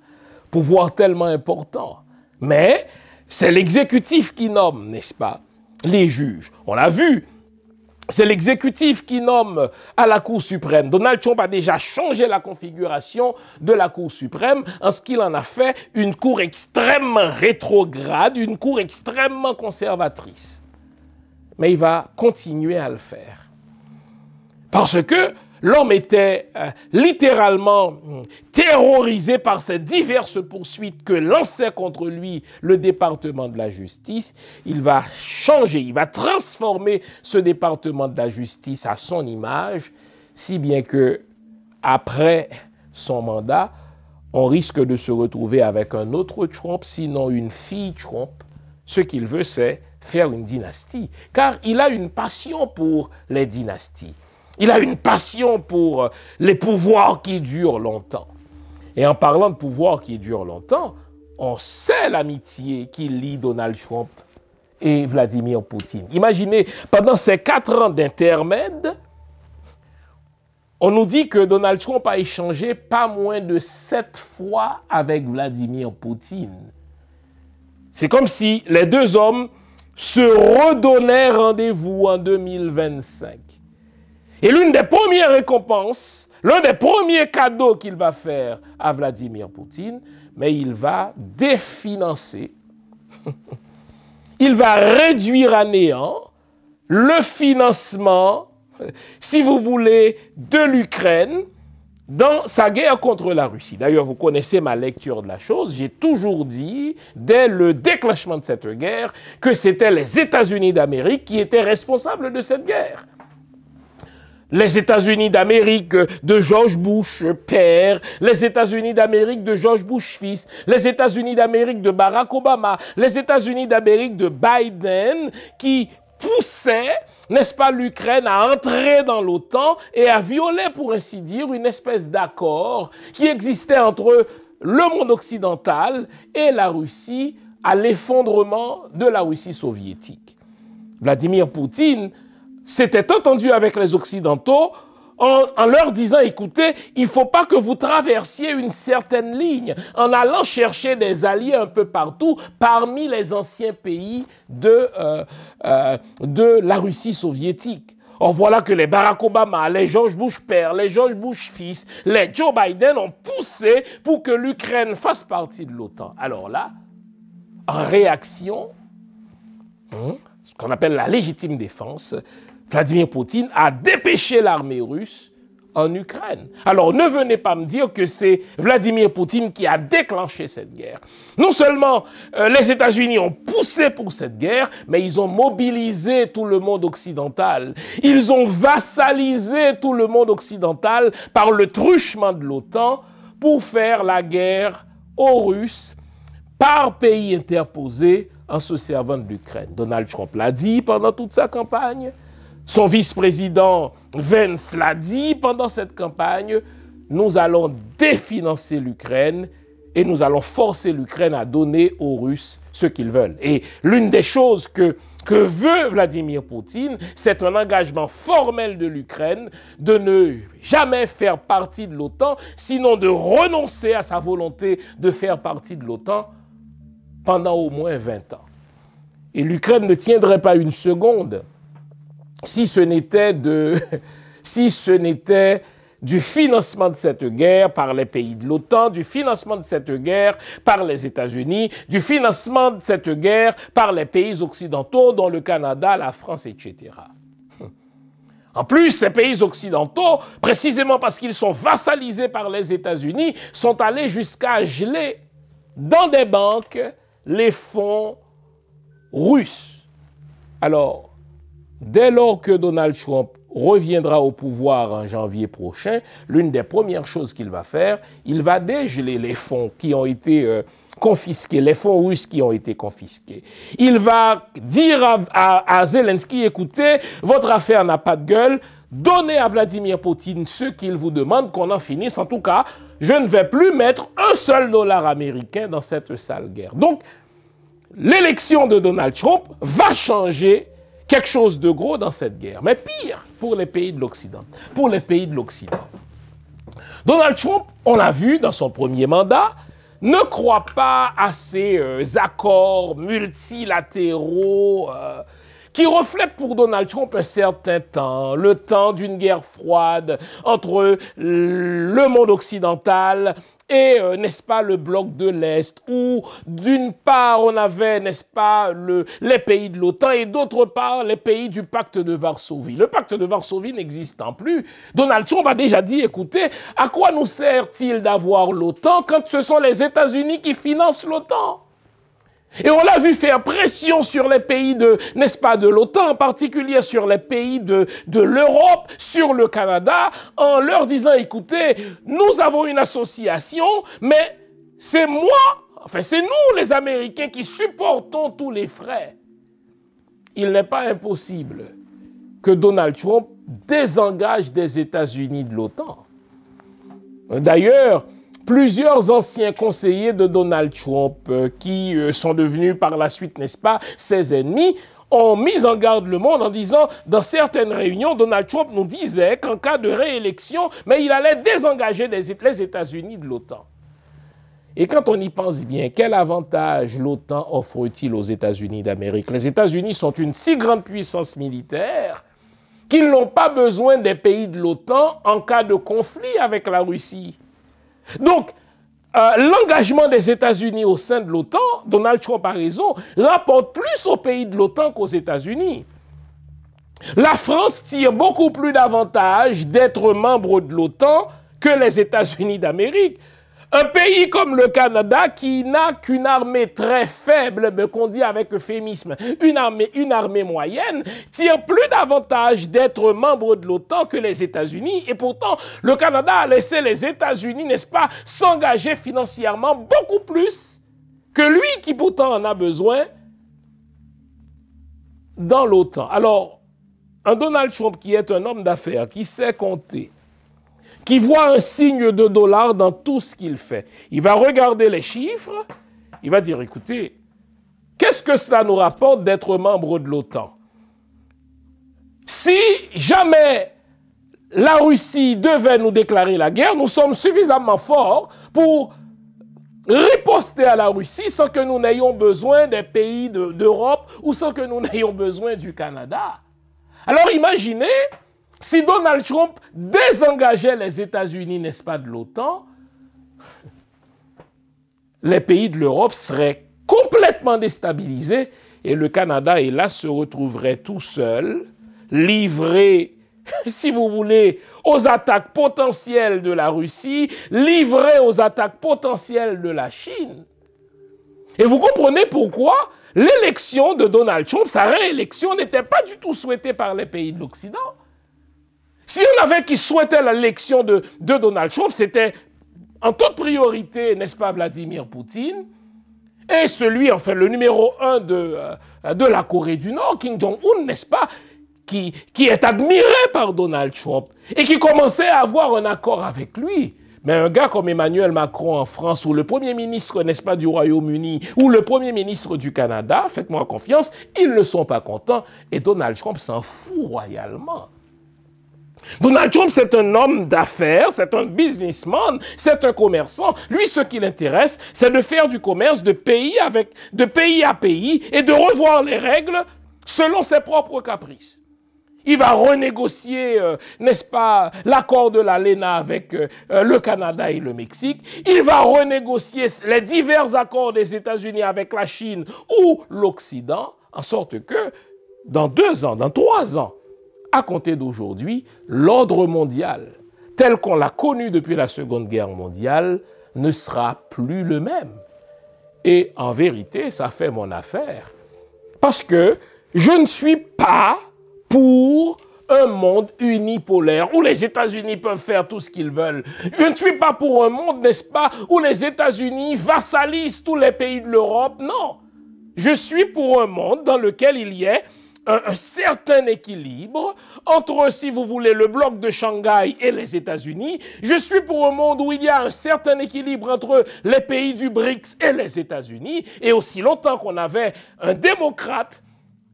Pouvoir tellement important. Mais c'est l'exécutif qui nomme, n'est-ce pas, les juges. On l'a vu c'est l'exécutif qui nomme à la Cour suprême. Donald Trump a déjà changé la configuration de la Cour suprême en ce qu'il en a fait une Cour extrêmement rétrograde, une Cour extrêmement conservatrice. Mais il va continuer à le faire. Parce que L'homme était euh, littéralement hmm, terrorisé par ces diverses poursuites que lançait contre lui le département de la justice. Il va changer, il va transformer ce département de la justice à son image, si bien que après son mandat, on risque de se retrouver avec un autre Trump, sinon une fille Trump. Ce qu'il veut, c'est faire une dynastie, car il a une passion pour les dynasties. Il a une passion pour euh, les pouvoirs qui durent longtemps. Et en parlant de pouvoirs qui durent longtemps, on sait l'amitié qui lie Donald Trump et Vladimir Poutine. Imaginez, pendant ces quatre ans d'intermède, on nous dit que Donald Trump a échangé pas moins de sept fois avec Vladimir Poutine. C'est comme si les deux hommes se redonnaient rendez-vous en 2025. Et l'une des premières récompenses, l'un des premiers cadeaux qu'il va faire à Vladimir Poutine, mais il va définancer, il va réduire à néant le financement, si vous voulez, de l'Ukraine dans sa guerre contre la Russie. D'ailleurs, vous connaissez ma lecture de la chose. J'ai toujours dit, dès le déclenchement de cette guerre, que c'était les États-Unis d'Amérique qui étaient responsables de cette guerre les États-Unis d'Amérique de George Bush père, les États-Unis d'Amérique de George Bush fils, les États-Unis d'Amérique de Barack Obama, les États-Unis d'Amérique de Biden, qui poussaient, n'est-ce pas, l'Ukraine à entrer dans l'OTAN et à violer, pour ainsi dire, une espèce d'accord qui existait entre le monde occidental et la Russie à l'effondrement de la Russie soviétique. Vladimir Poutine c'était entendu avec les Occidentaux en, leur disant, écoutez, il ne faut pas que vous traversiez une certaine ligne en allant chercher des alliés un peu partout parmi les anciens pays de, euh, euh, de la Russie soviétique. Or voilà que les Barack Obama, les George Bush père, les George Bush fils, les Joe Biden ont poussé pour que l'Ukraine fasse partie de l'OTAN. Alors là, en réaction, hein, ce qu'on appelle la légitime défense, Vladimir Poutine a dépêché l'armée russe en Ukraine. Alors ne venez pas me dire que c'est Vladimir Poutine qui a déclenché cette guerre. Non seulement euh, les États-Unis ont poussé pour cette guerre, mais ils ont mobilisé tout le monde occidental. Ils ont vassalisé tout le monde occidental par le truchement de l'OTAN pour faire la guerre aux Russes par pays interposé en se servant de l'Ukraine. Donald Trump l'a dit pendant toute sa campagne. Son vice-président Vence l'a dit pendant cette campagne, nous allons définancer l'Ukraine et nous allons forcer l'Ukraine à donner aux Russes ce qu'ils veulent. Et l'une des choses que, que veut Vladimir Poutine, c'est un engagement formel de l'Ukraine de ne jamais faire partie de l'OTAN, sinon de renoncer à sa volonté de faire partie de l'OTAN pendant au moins 20 ans. Et l'Ukraine ne tiendrait pas une seconde si ce n'était de, si ce n'était du financement de cette guerre par les pays de l'OTAN, du financement de cette guerre par les États-Unis, du financement de cette guerre par les pays occidentaux, dont le Canada, la France, etc. Hum. En plus, ces pays occidentaux, précisément parce qu'ils sont vassalisés par les États-Unis, sont allés jusqu'à geler dans des banques les fonds russes. Alors, Dès lors que Donald Trump reviendra au pouvoir en janvier prochain, l'une des premières choses qu'il va faire, il va dégeler les fonds qui ont été euh, confisqués, les fonds russes qui ont été confisqués. Il va dire à Zelensky, écoutez, votre affaire n'a pas de gueule, donnez à Vladimir Poutine ce qu'il vous demande, qu'on en finisse. En tout cas, je ne vais plus mettre un seul dollar américain dans cette sale guerre. Donc, l'élection de Donald Trump va changer quelque chose de gros dans cette guerre, mais pire pour les pays de l'Occident. Pour les pays de l'Occident. Donald Trump, on l'a vu dans son premier mandat, ne croit pas à ces euh, accords multilatéraux euh, qui reflètent pour Donald Trump un certain temps, le temps d'une guerre froide entre le monde occidental et, euh, n'est-ce pas, le bloc de l'Est, où d'une part on avait, n'est-ce pas, les pays de l'OTAN et d'autre part les pays du pacte de Varsovie. Le pacte de Varsovie n'existant plus, Donald Trump a déjà dit, écoutez, à quoi nous sert-il d'avoir l'OTAN quand ce sont les États-Unis qui financent l'OTAN et on l'a vu faire pression sur les pays de, n'est-ce pas, de l'OTAN, en particulier sur les pays de, de l'Europe, sur le Canada, en leur disant, écoutez, nous avons une association, mais c'est moi, enfin c'est nous les Américains qui supportons tous les frais. Il n'est pas impossible que Donald Trump désengage des États-Unis de l'OTAN. D'ailleurs, plusieurs anciens conseillers de Donald Trump, euh, qui euh, sont devenus par la suite, n'est-ce pas, ses ennemis, ont mis en garde le monde en disant, dans certaines réunions, Donald Trump nous disait qu'en cas de réélection, mais il allait désengager les États-Unis de l'OTAN. Et quand on y pense bien, quel avantage l'OTAN offre-t-il aux États-Unis d'Amérique Les États-Unis sont une si grande puissance militaire qu'ils n'ont pas besoin des pays de l'OTAN en cas de conflit avec la Russie. Donc, euh, l'engagement des États-Unis au sein de l'OTAN, Donald Trump a raison, rapporte plus aux pays de l'OTAN qu'aux États-Unis. La France tire beaucoup plus d'avantages d'être membre de l'OTAN que les États-Unis d'Amérique. Un pays comme le Canada qui n'a qu'une armée très faible, mais qu'on dit avec euphémisme, une armée, une armée moyenne, tire plus d'avantages d'être membre de l'OTAN que les États-Unis. Et pourtant, le Canada a laissé les États-Unis, n'est-ce pas, s'engager financièrement beaucoup plus que lui qui pourtant en a besoin dans l'OTAN. Alors, un Donald Trump qui est un homme d'affaires, qui sait compter, qui voit un signe de dollar dans tout ce qu'il fait. Il va regarder les chiffres, il va dire, écoutez, qu'est-ce que cela nous rapporte d'être membre de l'OTAN Si jamais la Russie devait nous déclarer la guerre, nous sommes suffisamment forts pour riposter à la Russie sans que nous n'ayons besoin des pays d'Europe ou sans que nous n'ayons besoin du Canada. Alors imaginez si Donald Trump désengageait les États-Unis, n'est-ce pas, de l'OTAN, les pays de l'Europe seraient complètement déstabilisés et le Canada, hélas, se retrouverait tout seul, livré, si vous voulez, aux attaques potentielles de la Russie, livré aux attaques potentielles de la Chine. Et vous comprenez pourquoi l'élection de Donald Trump, sa réélection, n'était pas du tout souhaitée par les pays de l'Occident. Si on avait qui souhaitait l'élection de, Donald Trump, c'était en toute priorité, n'est-ce pas, Vladimir Poutine, et celui, enfin, le numéro un euh, de, la Corée du Nord, Kim Jong-un, n'est-ce pas, qui, qui est admiré par Donald Trump et qui commençait à avoir un accord avec lui. Mais un gars comme Emmanuel Macron en France, ou le Premier ministre, n'est-ce pas, du Royaume-Uni, ou le Premier ministre du Canada, faites-moi confiance, ils ne sont pas contents et Donald Trump s'en fout royalement. Donald Trump, c'est un homme d'affaires, c'est un businessman, c'est un commerçant. Lui, ce qui l'intéresse, c'est de faire du commerce de pays, avec, de pays à pays et de revoir les règles selon ses propres caprices. Il va renégocier, euh, n'est-ce pas, l'accord de l'ALENA avec euh, euh, le Canada et le Mexique. Il va renégocier les divers accords des États-Unis avec la Chine ou l'Occident, en sorte que dans deux ans, dans trois ans, à compter d'aujourd'hui, l'ordre mondial, tel qu'on l'a connu depuis la Seconde Guerre mondiale, ne sera plus le même. Et en vérité, ça fait mon affaire. Parce que je ne suis pas pour un monde unipolaire où les États-Unis peuvent faire tout ce qu'ils veulent. Je ne suis pas pour un monde, n'est-ce pas, où les États-Unis vassalisent tous les pays de l'Europe. Non. Je suis pour un monde dans lequel il y ait un, certain équilibre entre, si vous voulez, le bloc de Shanghai et les États-Unis. Je suis pour un monde où il y a un certain équilibre entre les pays du BRICS et les États-Unis. Et aussi longtemps qu'on avait un démocrate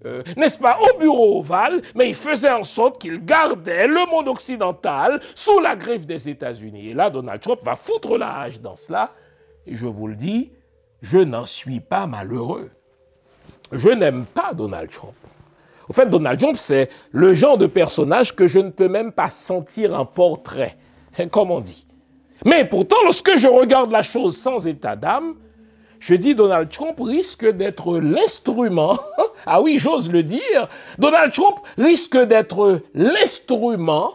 euh, n'est-ce pas, au bureau ovale, mais il faisait en sorte qu'il gardait le monde occidental sous la griffe des États-Unis. Et là, Donald Trump va foutre la hache dans cela. Et je vous le dis, je n'en suis pas malheureux. Je n'aime pas Donald Trump. En fait, Donald Trump, c'est le genre de personnage que je ne peux même pas sentir en portrait, comme on dit. Mais pourtant, lorsque je regarde la chose sans état d'âme, je dis Donald Trump risque d'être l'instrument, ah oui, j'ose le dire, Donald Trump risque d'être l'instrument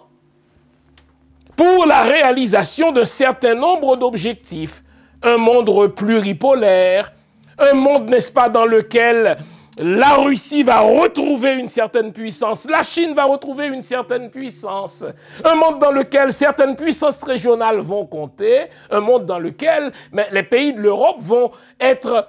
pour la réalisation d'un certain nombre d'objectifs. Un monde pluripolaire, un monde, n'est-ce pas, dans lequel la Russie va retrouver une certaine puissance. La Chine va retrouver une certaine puissance. Un monde dans lequel certaines puissances régionales vont compter. Un monde dans lequel mais les pays de l'Europe vont être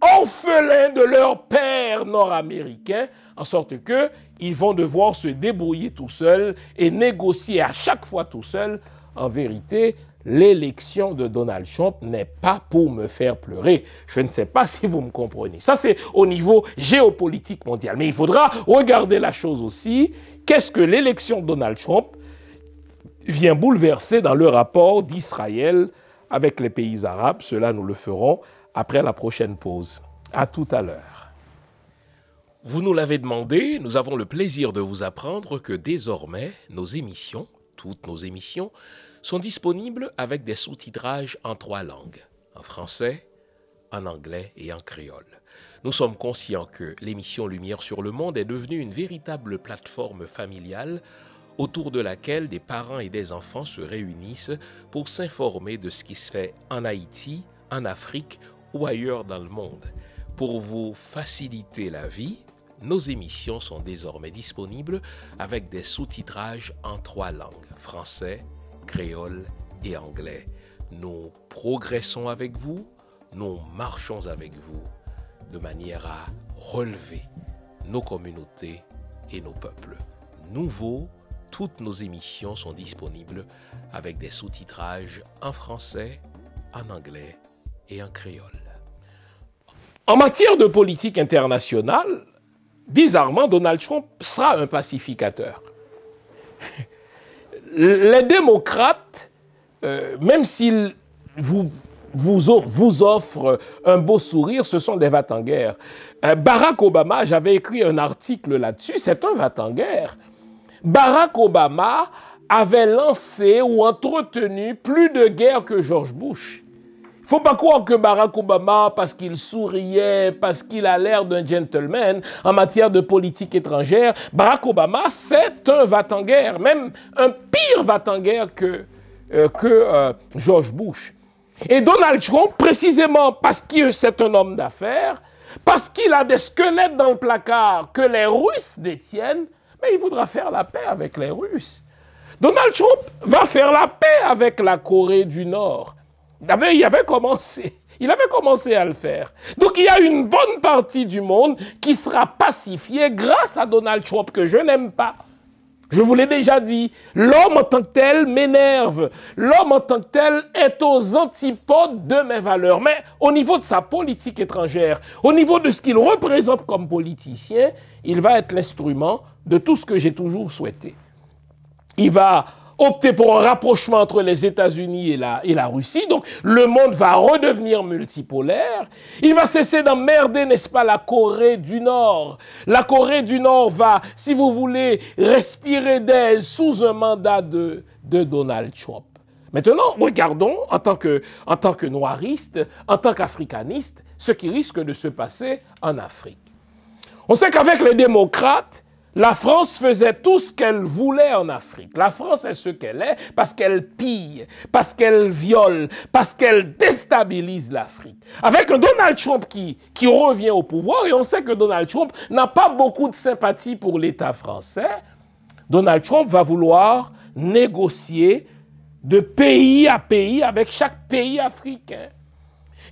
orphelins de leur père nord-américain. En sorte que ils vont devoir se débrouiller tout seuls et négocier à chaque fois tout seuls. En vérité, l'élection de Donald Trump n'est pas pour me faire pleurer. Je ne sais pas si vous me comprenez. Ça, c'est au niveau géopolitique mondial. Mais il faudra regarder la chose aussi. Qu'est-ce que l'élection de Donald Trump vient bouleverser dans le rapport d'Israël avec les pays arabes Cela, nous le ferons après la prochaine pause. À tout à l'heure. Vous nous l'avez demandé, nous avons le plaisir de vous apprendre que désormais, nos émissions, toutes nos émissions, sont disponibles avec des sous-titrages en trois langues, en français, en anglais et en créole. Nous sommes conscients que l'émission Lumière sur le Monde est devenue une véritable plateforme familiale autour de laquelle des parents et des enfants se réunissent pour s'informer de ce qui se fait en Haïti, en Afrique ou ailleurs dans le monde. Pour vous faciliter la vie, nos émissions sont désormais disponibles avec des sous-titrages en trois langues, français, créole et anglais. Nous progressons avec vous, nous marchons avec vous, de manière à relever nos communautés et nos peuples. Nouveau, toutes nos émissions sont disponibles avec des sous-titrages en français, en anglais et en créole. En matière de politique internationale, bizarrement, Donald Trump sera un pacificateur les démocrates, euh, même s'ils vous, vous, offrent un beau sourire, ce sont des va en guerre euh, Barack Obama, j'avais écrit un article là-dessus, c'est un va en guerre Barack Obama avait lancé ou entretenu plus de guerres que George Bush faut pas croire que Barack Obama, parce qu'il souriait, parce qu'il a l'air d'un gentleman en matière de politique étrangère, Barack Obama, c'est un va-t-en-guerre, même un pire va-t-en-guerre que, euh, que euh, George Bush. Et Donald Trump, précisément parce que c'est un homme d'affaires, parce qu'il a des squelettes dans le placard que les Russes détiennent, mais il voudra faire la paix avec les Russes. Donald Trump va faire la paix avec la Corée du Nord il avait commencé. Il avait commencé à le faire. Donc il y a une bonne partie du monde qui sera pacifiée grâce à Donald Trump, que je n'aime pas. Je vous l'ai déjà dit, l'homme en tant que tel m'énerve. L'homme en tant que tel est aux antipodes de mes valeurs. Mais au niveau de sa politique étrangère, au niveau de ce qu'il représente comme politicien, il va être l'instrument de tout ce que j'ai toujours souhaité. Il va opter pour un rapprochement entre les États-Unis et la, et la Russie. Donc le monde va redevenir multipolaire. Il va cesser d'emmerder, n'est-ce pas, la Corée du Nord. La Corée du Nord va, si vous voulez, respirer d'aise sous un mandat de, de Donald Trump. Maintenant, regardons en tant que, en tant que noiriste, en tant qu'africaniste, ce qui risque de se passer en Afrique. On sait qu'avec les démocrates, la France faisait tout ce qu'elle voulait en Afrique. La France est ce qu'elle est parce qu'elle pille, parce qu'elle viole, parce qu'elle déstabilise l'Afrique. Avec Donald Trump qui, qui revient au pouvoir, et on sait que Donald Trump n'a pas beaucoup de sympathie pour l'État français, Donald Trump va vouloir négocier de pays à pays avec chaque pays africain.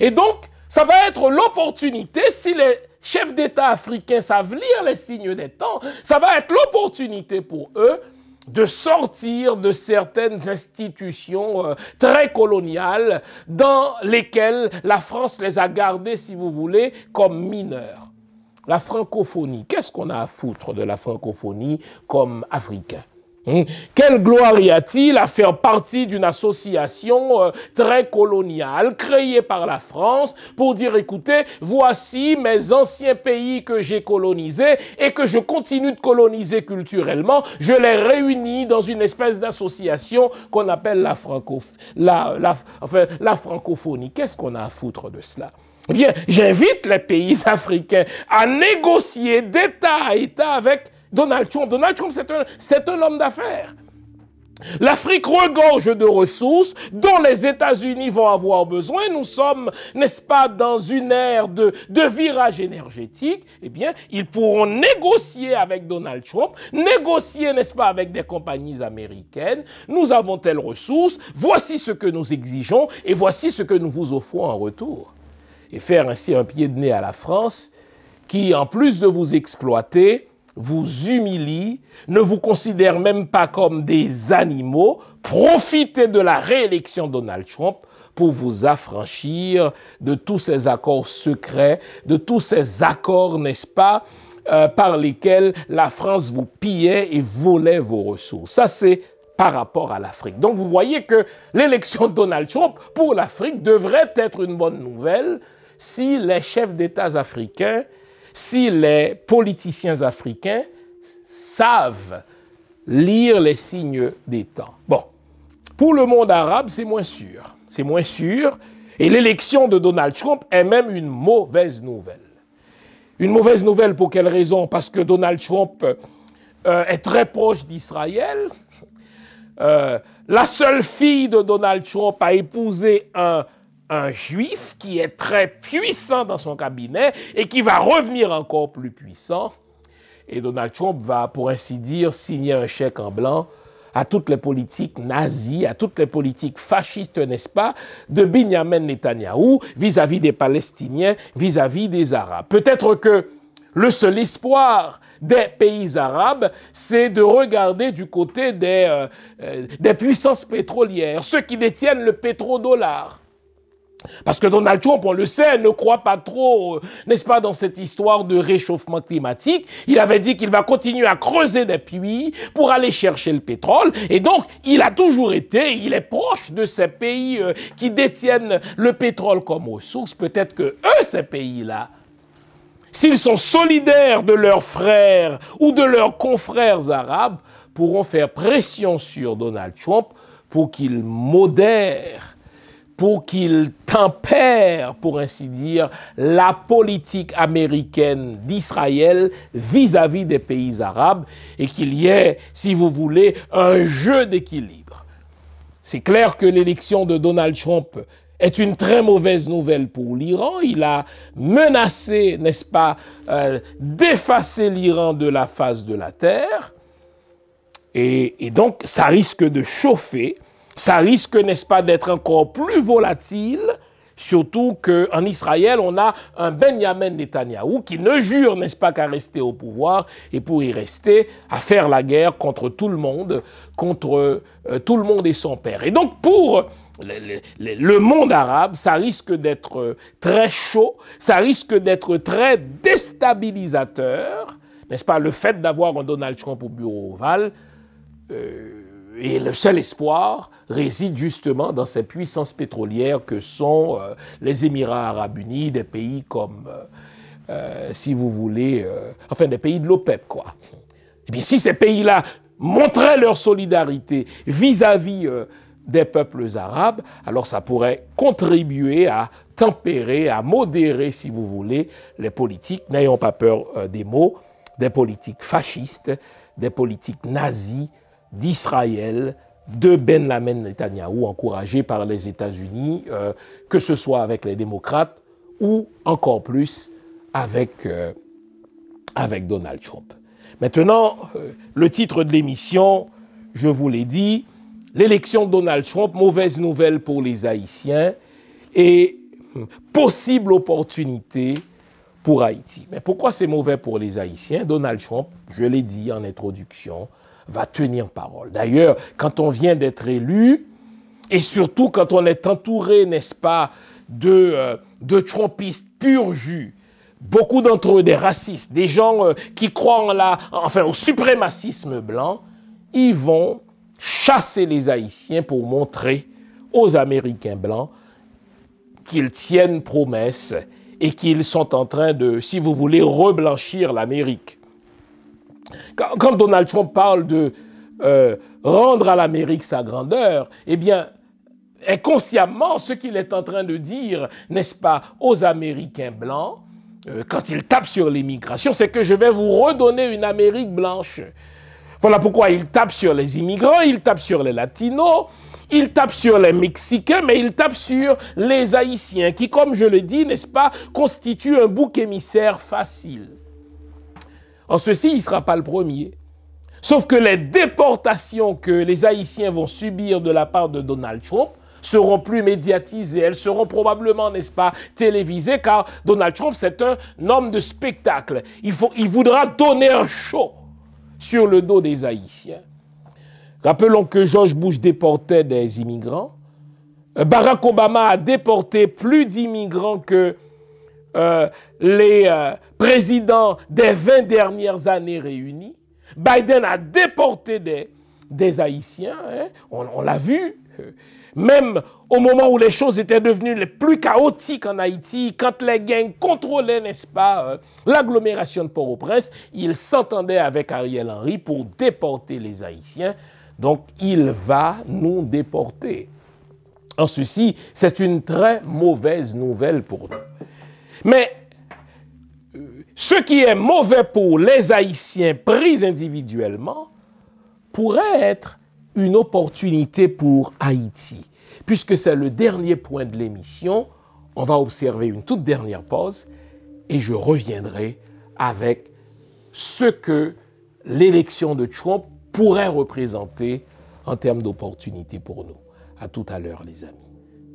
Et donc, ça va être l'opportunité si les chefs d'État africains savent lire les signes des temps, ça va être l'opportunité pour eux de sortir de certaines institutions euh, très coloniales dans lesquelles la France les a gardés, si vous voulez, comme mineurs. La francophonie, qu'est-ce qu'on a à foutre de la francophonie comme africain Hmm. Quelle gloire y a-t-il à faire partie d'une association euh, très coloniale créée par la France pour dire, écoutez, voici mes anciens pays que j'ai colonisés et que je continue de coloniser culturellement. Je les réunis dans une espèce d'association qu'on appelle la, la francophonie. Qu'est-ce qu'on a à foutre de cela eh bien, j'invite les pays africains à négocier d'État à État avec Donald Trump. Donald Trump, c'est un, homme d'affaires. L'Afrique regorge de ressources dont les États-Unis vont avoir besoin. Nous sommes, n'est-ce pas, dans une ère de, de, virage énergétique. Eh bien, ils pourront négocier avec Donald Trump, négocier, n'est-ce pas, avec des compagnies américaines. Nous avons telles ressources, voici ce que nous exigeons et voici ce que nous vous offrons en retour. Et faire ainsi un pied de nez à la France qui, en plus de vous exploiter, vous humilie, ne vous considère même pas comme des animaux, profitez de la réélection Donald Trump pour vous affranchir de tous ces accords secrets, de tous ces accords, n'est-ce pas, euh, par lesquels la France vous pillait et volait vos ressources. Ça, c'est par rapport à l'Afrique. Donc vous voyez que l'élection de Donald Trump pour l'Afrique devrait être une bonne nouvelle si les chefs d'État africains si les politiciens africains savent lire les signes des temps. Bon, pour le monde arabe, c'est moins sûr. C'est moins sûr. Et l'élection de Donald Trump est même une mauvaise nouvelle. Une mauvaise nouvelle pour quelle raison Parce que Donald Trump euh, est très proche d'Israël. Euh, la seule fille de Donald Trump a épousé un un juif qui est très puissant dans son cabinet et qui va revenir encore plus puissant. Et Donald Trump va, pour ainsi dire, signer un chèque en blanc à toutes les politiques nazies, à toutes les politiques fascistes, n'est-ce pas, de Benjamin Netanyahou vis-à-vis des Palestiniens, vis-à-vis des Arabes. Peut-être que le seul espoir des pays arabes, c'est de regarder du côté des euh, euh, puissances pétrolières, ceux qui détiennent le pétrodollar parce que Donald Trump, on le sait, ne croit pas trop, euh, n'est-ce pas, dans cette histoire de réchauffement climatique. Il avait dit qu'il va continuer à creuser des puits pour aller chercher le pétrole. Et donc, il a toujours été, il est proche de ces pays euh, qui détiennent le pétrole comme ressource. Peut-être que eux, ces pays-là, s'ils sont solidaires de leurs frères ou de leurs confrères arabes, pourront faire pression sur Donald Trump pour qu'il modère pour qu'il tempère, pour ainsi dire, la politique américaine d'Israël vis-à-vis des pays arabes et qu'il y ait, si vous voulez, un jeu d'équilibre. C'est clair que l'élection de Donald Trump est une très mauvaise nouvelle pour l'Iran. Il a menacé, n'est-ce pas, euh, d'effacer l'Iran de la face de la Terre. et donc, ça risque de chauffer ça risque, n'est-ce pas, d'être encore plus volatile, surtout qu'en Israël, on a un Benjamin Netanyahou qui ne jure, n'est-ce pas, qu'à rester au pouvoir et pour y rester, à faire la guerre contre tout le monde, contre euh, tout le monde et son père. Et donc, pour le, monde arabe, ça risque d'être euh, très chaud, ça risque d'être très déstabilisateur, n'est-ce pas, le fait d'avoir un Donald Trump au bureau ovale. Euh, et le seul espoir réside justement dans ces puissances pétrolières que sont euh, les Émirats arabes unis, des pays comme, euh, euh, si vous voulez, enfin des pays de l'OPEP, quoi. Eh bien, si ces pays-là montraient leur solidarité vis-à-vis -vis, des peuples arabes, alors ça pourrait contribuer à tempérer, à modérer, si vous voulez, les politiques, n'ayons pas peur des mots, des politiques fascistes, des politiques nazies, d'Israël de Benjamin Netanyahu, encouragé par les États-Unis, euh, que ce soit avec les démocrates ou encore plus avec, euh, Donald Trump. Maintenant, euh, le titre de l'émission, je vous l'ai dit, l'élection de Donald Trump, mauvaise nouvelle pour les Haïtiens et hmm, possible opportunité pour Haïti. Mais pourquoi c'est mauvais pour les Haïtiens Donald Trump, je l'ai dit en introduction, va tenir parole. D'ailleurs, quand on vient d'être élu, et surtout quand on est entouré, n'est-ce pas, de, euh, de trompistes pur jus, beaucoup d'entre eux des racistes, des gens euh, qui croient en la, enfin, au suprémacisme blanc, ils vont chasser les Haïtiens pour montrer aux Américains blancs qu'ils tiennent promesse et qu'ils sont en train de, si vous voulez, reblanchir l'Amérique. Quand, Donald Trump parle de euh, rendre à l'Amérique sa grandeur, eh bien, inconsciemment, ce qu'il est en train de dire, n'est-ce pas, aux Américains blancs, euh, quand il tape sur l'immigration, c'est que je vais vous redonner une Amérique blanche. Voilà pourquoi il tape sur les immigrants, il tape sur les latinos, il tape sur les Mexicains, mais il tape sur les Haïtiens, qui, comme je le dis, n'est-ce pas, constituent un bouc émissaire facile. En ceci, il ne sera pas le premier. Sauf que les déportations que les Haïtiens vont subir de la part de Donald Trump seront plus médiatisées, elles seront probablement, n'est-ce pas, télévisées, car Donald Trump, c'est un homme de spectacle. Il, voudra donner un show sur le dos des Haïtiens. Rappelons que George Bush déportait des immigrants. Euh, Barack Obama a déporté plus d'immigrants que euh, les euh, présidents des 20 dernières années réunis, Biden a déporté des, des Haïtiens, hein. on, l'a vu. Même au moment où les choses étaient devenues les plus chaotiques en Haïti, quand les gangs contrôlaient, n'est-ce pas, euh, l'agglomération de Port-au-Prince, il s'entendait avec Ariel Henry pour déporter les Haïtiens. Donc il va nous déporter. En ceci, c'est une très mauvaise nouvelle pour nous. Mais ce qui est mauvais pour les Haïtiens pris individuellement pourrait être une opportunité pour Haïti. Puisque c'est le dernier point de l'émission, on va observer une toute dernière pause et je reviendrai avec ce que l'élection de Trump pourrait représenter en termes d'opportunité pour nous. À tout à l'heure, les amis.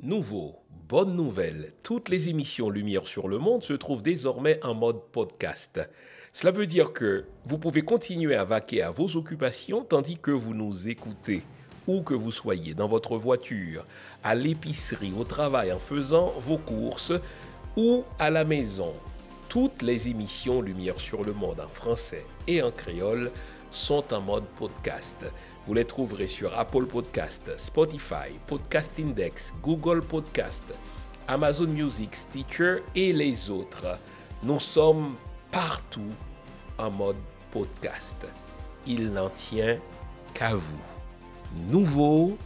Nouveau Bonne nouvelle, toutes les émissions Lumière sur le monde se trouvent désormais en mode podcast. Cela veut dire que vous pouvez continuer à vaquer à vos occupations tandis que vous nous écoutez. Où que vous soyez, dans votre voiture, à l'épicerie, au travail, en faisant vos courses ou à la maison. Toutes les émissions Lumière sur le monde en français et en créole sont en mode podcast. Vous les trouverez sur Apple Podcast, Spotify, Podcast Index, Google Podcast, Amazon Music, Stitcher et les autres. Nous sommes partout en mode podcast. Il n'en tient qu'à vous. Nouveau,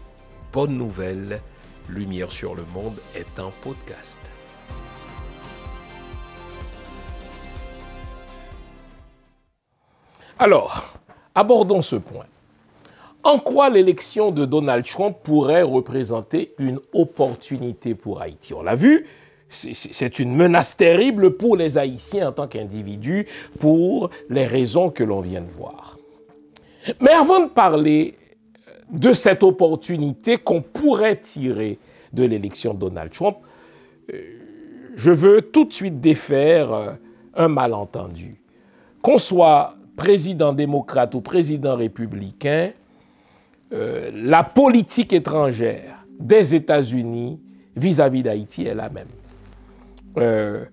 bonne nouvelle, Lumière sur le monde est un podcast. Alors, abordons ce point. En quoi l'élection de Donald Trump pourrait représenter une opportunité pour Haïti On l'a vu, c'est une menace terrible pour les Haïtiens en tant qu'individus, pour les raisons que l'on vient de voir. Mais avant de parler euh, de cette opportunité qu'on pourrait tirer de l'élection de Donald Trump, euh, je veux tout de suite défaire euh, un malentendu. Qu'on soit président démocrate ou président républicain, euh, la politique étrangère des États-Unis vis-à-vis d'Haïti est la même. Euh,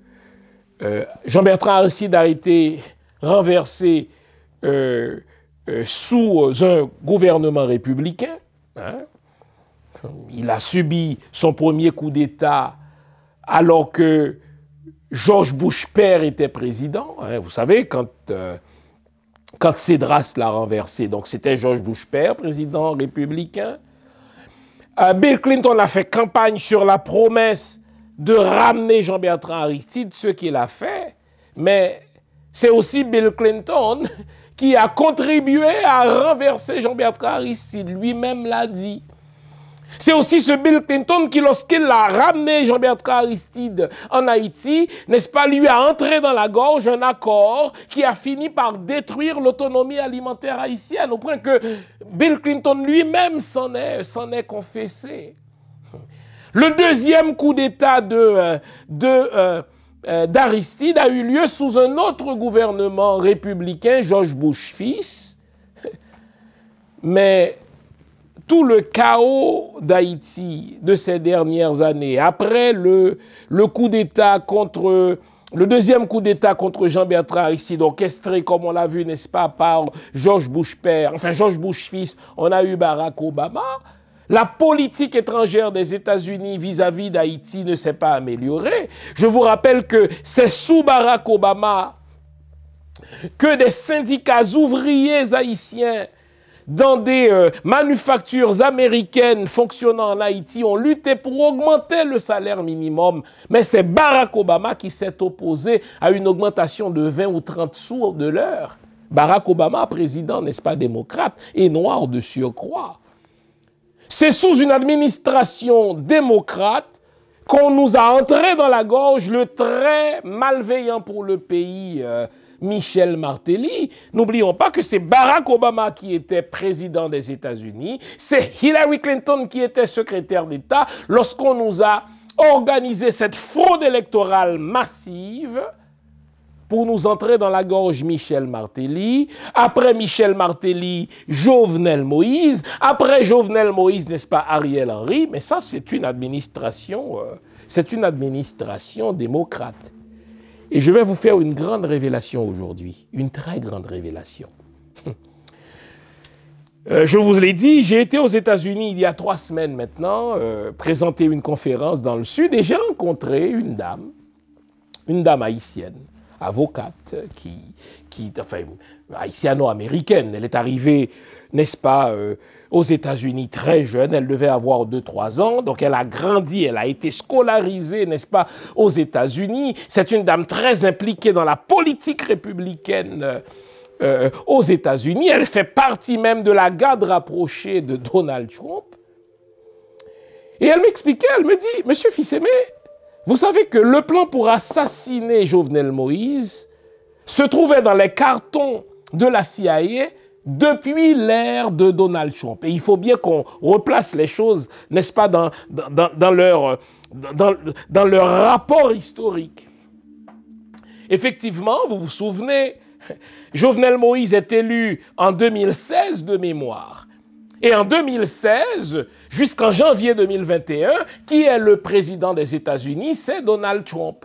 euh, Jean-Bertrand Aristide a été renversé sous un gouvernement républicain. Hein. Il a subi son premier coup d'État alors que George Bush père était président. Hein. Vous savez, quand quand Cédras l'a renversé. Donc c'était Georges Bush-Père, président républicain. Euh, Bill Clinton a fait campagne sur la promesse de ramener Jean-Bertrand Aristide, ce qu'il a fait, mais c'est aussi Bill Clinton qui a contribué à renverser Jean-Bertrand Aristide. Lui-même l'a dit. C'est aussi ce Bill Clinton qui, lorsqu'il a ramené Jean-Bertrand Aristide en Haïti, n'est-ce pas, lui a entré dans la gorge un accord qui a fini par détruire l'autonomie alimentaire haïtienne, au point que Bill Clinton lui-même s'en est, confessé. Le deuxième coup d'État euh, euh, euh, d'Aristide a eu lieu sous un autre gouvernement républicain, George Bush fils. Mais tout le chaos d'Haïti de ces dernières années, après le, le coup d'État contre... Le deuxième coup d'État contre Jean-Bertrand Aristide, orchestré, comme on l'a vu, n'est-ce pas, par George Bush père, enfin George Bush fils, on a eu Barack Obama. La politique étrangère des États-Unis vis-à-vis d'Haïti ne s'est pas améliorée. Je vous rappelle que c'est sous Barack Obama que des syndicats ouvriers haïtiens dans des euh, manufactures américaines fonctionnant en Haïti ont lutté pour augmenter le salaire minimum. Mais c'est Barack Obama qui s'est opposé à une augmentation de 20 ou 30 sous de l'heure. Barack Obama, président, n'est-ce pas, démocrate, et noir de surcroît. C'est sous une administration démocrate qu'on nous a entré dans la gorge le très malveillant pour le pays. Euh, Michel Martelly. N'oublions pas que c'est Barack Obama qui était président des États-Unis, c'est Hillary Clinton qui était secrétaire d'État lorsqu'on nous a organisé cette fraude électorale massive pour nous entrer dans la gorge Michel Martelly. Après Michel Martelly, Jovenel Moïse. Après Jovenel Moïse, n'est-ce pas, Ariel Henry. Mais ça, c'est une administration, euh, c'est une administration démocrate. Et je vais vous faire une grande révélation aujourd'hui, une très grande révélation. Euh, je vous l'ai dit, j'ai été aux États-Unis il y a trois semaines maintenant, euh, présenter une conférence dans le Sud, et j'ai rencontré une dame, une dame haïtienne, avocate, qui, qui enfin, haïtiano-américaine. Elle est arrivée, n'est-ce pas, euh, aux États-Unis très jeune. Elle devait avoir 2-3 ans. Donc elle a grandi, elle a été scolarisée, n'est-ce pas, aux États-Unis. C'est une dame très impliquée dans la politique républicaine. Euh, euh, aux États-Unis, elle fait partie même de la garde rapprochée de Donald Trump. Et elle m'expliquait, elle me dit, Monsieur Fils-Aimé, vous savez que le plan pour assassiner Jovenel Moïse se trouvait dans les cartons de la CIA depuis l'ère de Donald Trump. Et il faut bien qu'on replace les choses, n'est-ce pas, dans, leur, leur rapport historique. Effectivement, vous vous souvenez, Jovenel Moïse est élu en 2016 de mémoire. Et en 2016, jusqu'en janvier 2021, qui est le président des États-Unis C'est Donald Trump.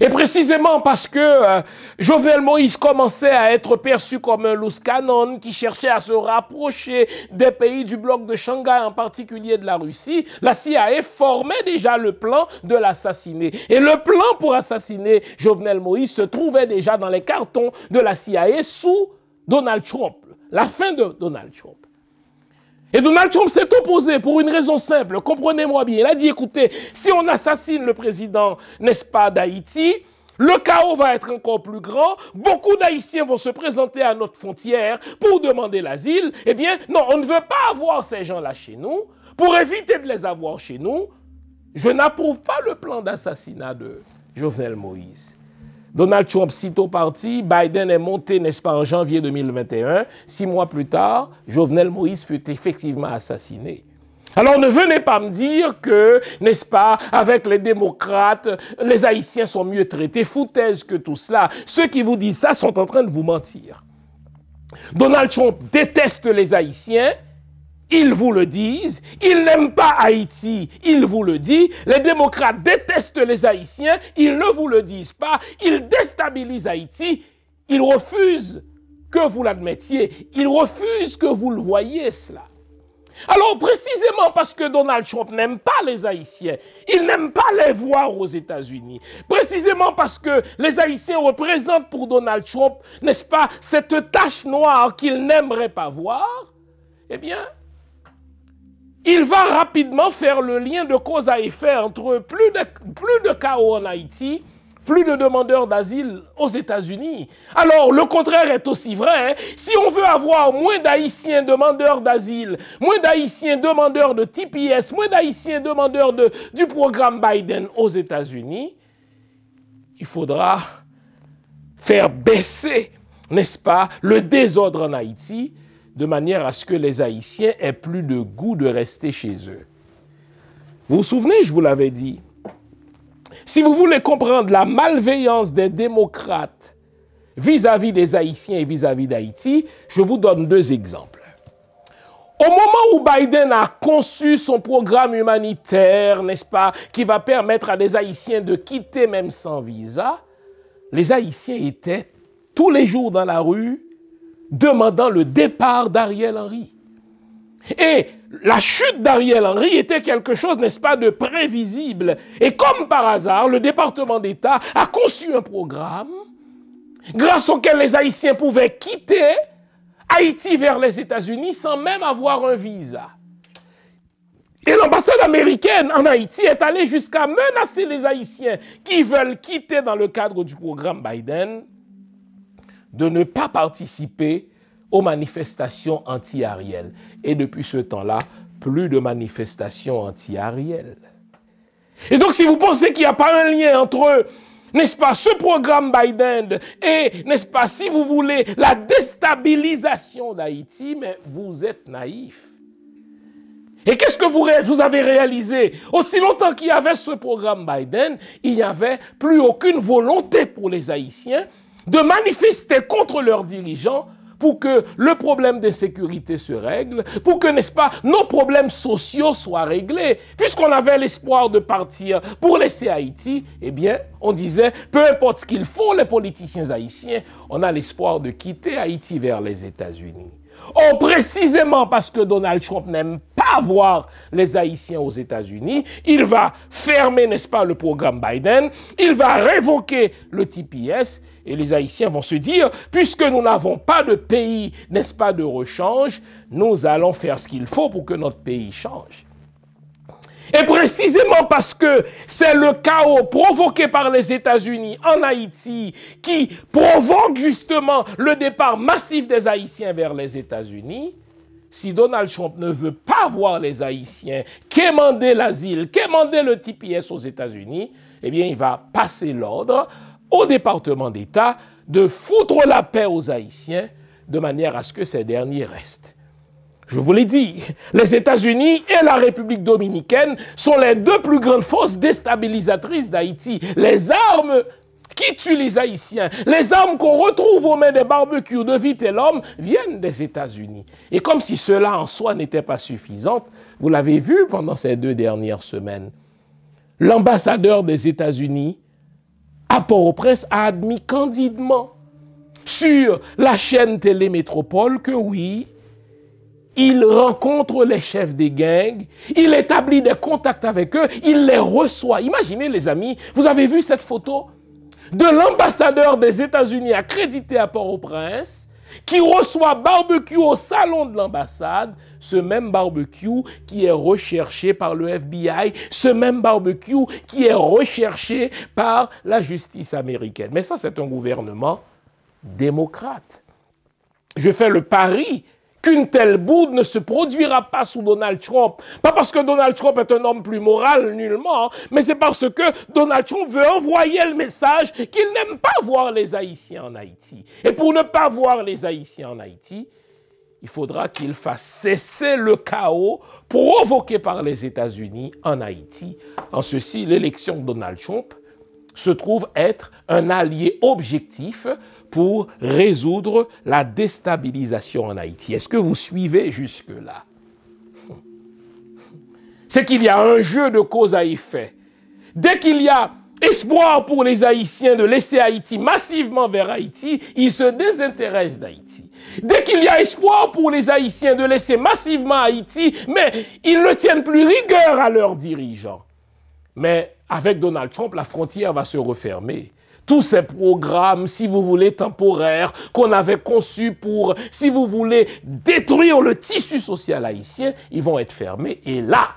Et précisément parce que euh, Jovenel Moïse commençait à être perçu comme un loose canon qui cherchait à se rapprocher des pays du bloc de Shanghai, en particulier de la Russie, la CIA formait déjà le plan de l'assassiner. Et le plan pour assassiner Jovenel Moïse se trouvait déjà dans les cartons de la CIA sous Donald Trump, la fin de Donald Trump. Et Donald Trump s'est opposé pour une raison simple, comprenez-moi bien. Il a dit, écoutez, si on assassine le président, n'est-ce pas, d'Haïti, le chaos va être encore plus grand. Beaucoup d'Haïtiens vont se présenter à notre frontière pour demander l'asile. Eh bien, non, on ne veut pas avoir ces gens-là chez nous. Pour éviter de les avoir chez nous, je n'approuve pas le plan d'assassinat de Jovenel Moïse. Donald Trump, sitôt parti, Biden est monté, n'est-ce pas, en janvier 2021. Six mois plus tard, Jovenel Moïse fut effectivement assassiné. Alors ne venez pas me dire que, n'est-ce pas, avec les démocrates, les Haïtiens sont mieux traités. Foutaise que tout cela. Ceux qui vous disent ça sont en train de vous mentir. Donald Trump déteste les Haïtiens ils vous le disent. Ils n'aiment pas Haïti, ils vous le disent. Les démocrates détestent les Haïtiens, ils ne vous le disent pas. Ils déstabilisent Haïti, ils refusent que vous l'admettiez, ils refusent que vous le voyiez cela. Alors précisément parce que Donald Trump n'aime pas les Haïtiens, il n'aime pas les voir aux États-Unis, précisément parce que les Haïtiens représentent pour Donald Trump, n'est-ce pas, cette tache noire qu'il n'aimerait pas voir, eh bien, il va rapidement faire le lien de cause à effet entre plus de, chaos en Haïti, plus de demandeurs d'asile aux États-Unis. Alors, le contraire est aussi vrai. Hein. Si on veut avoir moins d'Haïtiens demandeurs d'asile, moins d'Haïtiens demandeurs de TPS, moins d'Haïtiens demandeurs du programme Biden aux États-Unis, il faudra faire baisser, n'est-ce pas, le désordre en Haïti de manière à ce que les Haïtiens aient plus de goût de rester chez eux. Vous vous souvenez, je vous l'avais dit, si vous voulez comprendre la malveillance des démocrates vis-à-vis des Haïtiens et vis-à-vis d'Haïti, je vous donne deux exemples. Au moment où Biden a conçu son programme humanitaire, n'est-ce pas, qui va permettre à des Haïtiens de quitter même sans visa, les Haïtiens étaient tous les jours dans la rue demandant le départ d'Ariel Henry. Et la chute d'Ariel Henry était quelque chose, n'est-ce pas, de prévisible. Et comme par hasard, le département d'État a conçu un programme grâce auquel les Haïtiens pouvaient quitter Haïti vers les États-Unis sans même avoir un visa. Et l'ambassade américaine en Haïti est allée jusqu'à menacer les Haïtiens qui veulent quitter dans le cadre du programme Biden de ne pas participer aux manifestations anti-Ariel. Et depuis ce temps-là, plus de manifestations anti-Ariel. Et donc, si vous pensez qu'il n'y a pas un lien entre, n'est-ce pas, ce programme Biden et, n'est-ce pas, si vous voulez, la déstabilisation d'Haïti, mais vous êtes naïf. Et qu'est-ce que vous, vous, avez réalisé Aussi longtemps qu'il y avait ce programme Biden, il n'y avait plus aucune volonté pour les Haïtiens de manifester contre leurs dirigeants pour que le problème de sécurité se règle, pour que, n'est-ce pas, nos problèmes sociaux soient réglés. Puisqu'on avait l'espoir de partir pour laisser Haïti, eh bien, on disait, peu importe ce qu'il font, les politiciens haïtiens, on a l'espoir de quitter Haïti vers les États-Unis. Oh, précisément parce que Donald Trump n'aime pas voir les Haïtiens aux États-Unis, il va fermer, n'est-ce pas, le programme Biden, il va révoquer le TPS et les Haïtiens vont se dire, puisque nous n'avons pas de pays, n'est-ce pas, de rechange, nous allons faire ce qu'il faut pour que notre pays change. Et précisément parce que c'est le chaos provoqué par les États-Unis en Haïti qui provoque justement le départ massif des Haïtiens vers les États-Unis, si Donald Trump ne veut pas voir les Haïtiens quémander l'asile, quémander le TPS aux États-Unis, eh bien, il va passer l'ordre au département d'État de foutre la paix aux Haïtiens de manière à ce que ces derniers restent. Je vous l'ai dit, les États-Unis et la République dominicaine sont les deux plus grandes forces déstabilisatrices d'Haïti. Les armes qui tuent les Haïtiens, les armes qu'on retrouve aux mains des barbecues de Vite l'homme viennent des États-Unis. Et comme si cela en soi n'était pas suffisant, vous l'avez vu pendant ces deux dernières semaines, l'ambassadeur des États-Unis à Port-au-Prince a admis candidement sur la chaîne Télémétropole que oui, il rencontre les chefs des gangs, il établit des contacts avec eux, il les reçoit. Imaginez les amis, vous avez vu cette photo de l'ambassadeur des États-Unis accrédité à Port-au-Prince qui reçoit barbecue au salon de l'ambassade, ce même barbecue qui est recherché par le FBI, ce même barbecue qui est recherché par la justice américaine. Mais ça, c'est un gouvernement démocrate. Je fais le pari qu'une telle boude ne se produira pas sous Donald Trump. Pas parce que Donald Trump est un homme plus moral, nullement, hein, mais c'est parce que Donald Trump veut envoyer le message qu'il n'aime pas voir les Haïtiens en Haïti. Et pour ne pas voir les Haïtiens en Haïti, il faudra qu'il fasse cesser le chaos provoqué par les États-Unis en Haïti. En ceci, l'élection de Donald Trump se trouve être un allié objectif pour résoudre la déstabilisation en Haïti. Est-ce que vous suivez jusque-là C'est qu'il y a un jeu de cause à effet. Dès qu'il y a espoir pour les Haïtiens de laisser Haïti massivement vers Haïti, ils se désintéressent d'Haïti. Dès qu'il y a espoir pour les Haïtiens de laisser massivement Haïti, mais ils ne tiennent plus rigueur à leurs dirigeants. Mais avec Donald Trump, la frontière va se refermer tous ces programmes, si vous voulez, temporaires qu'on avait conçus pour, si vous voulez, détruire le tissu social haïtien, ils vont être fermés. Et là,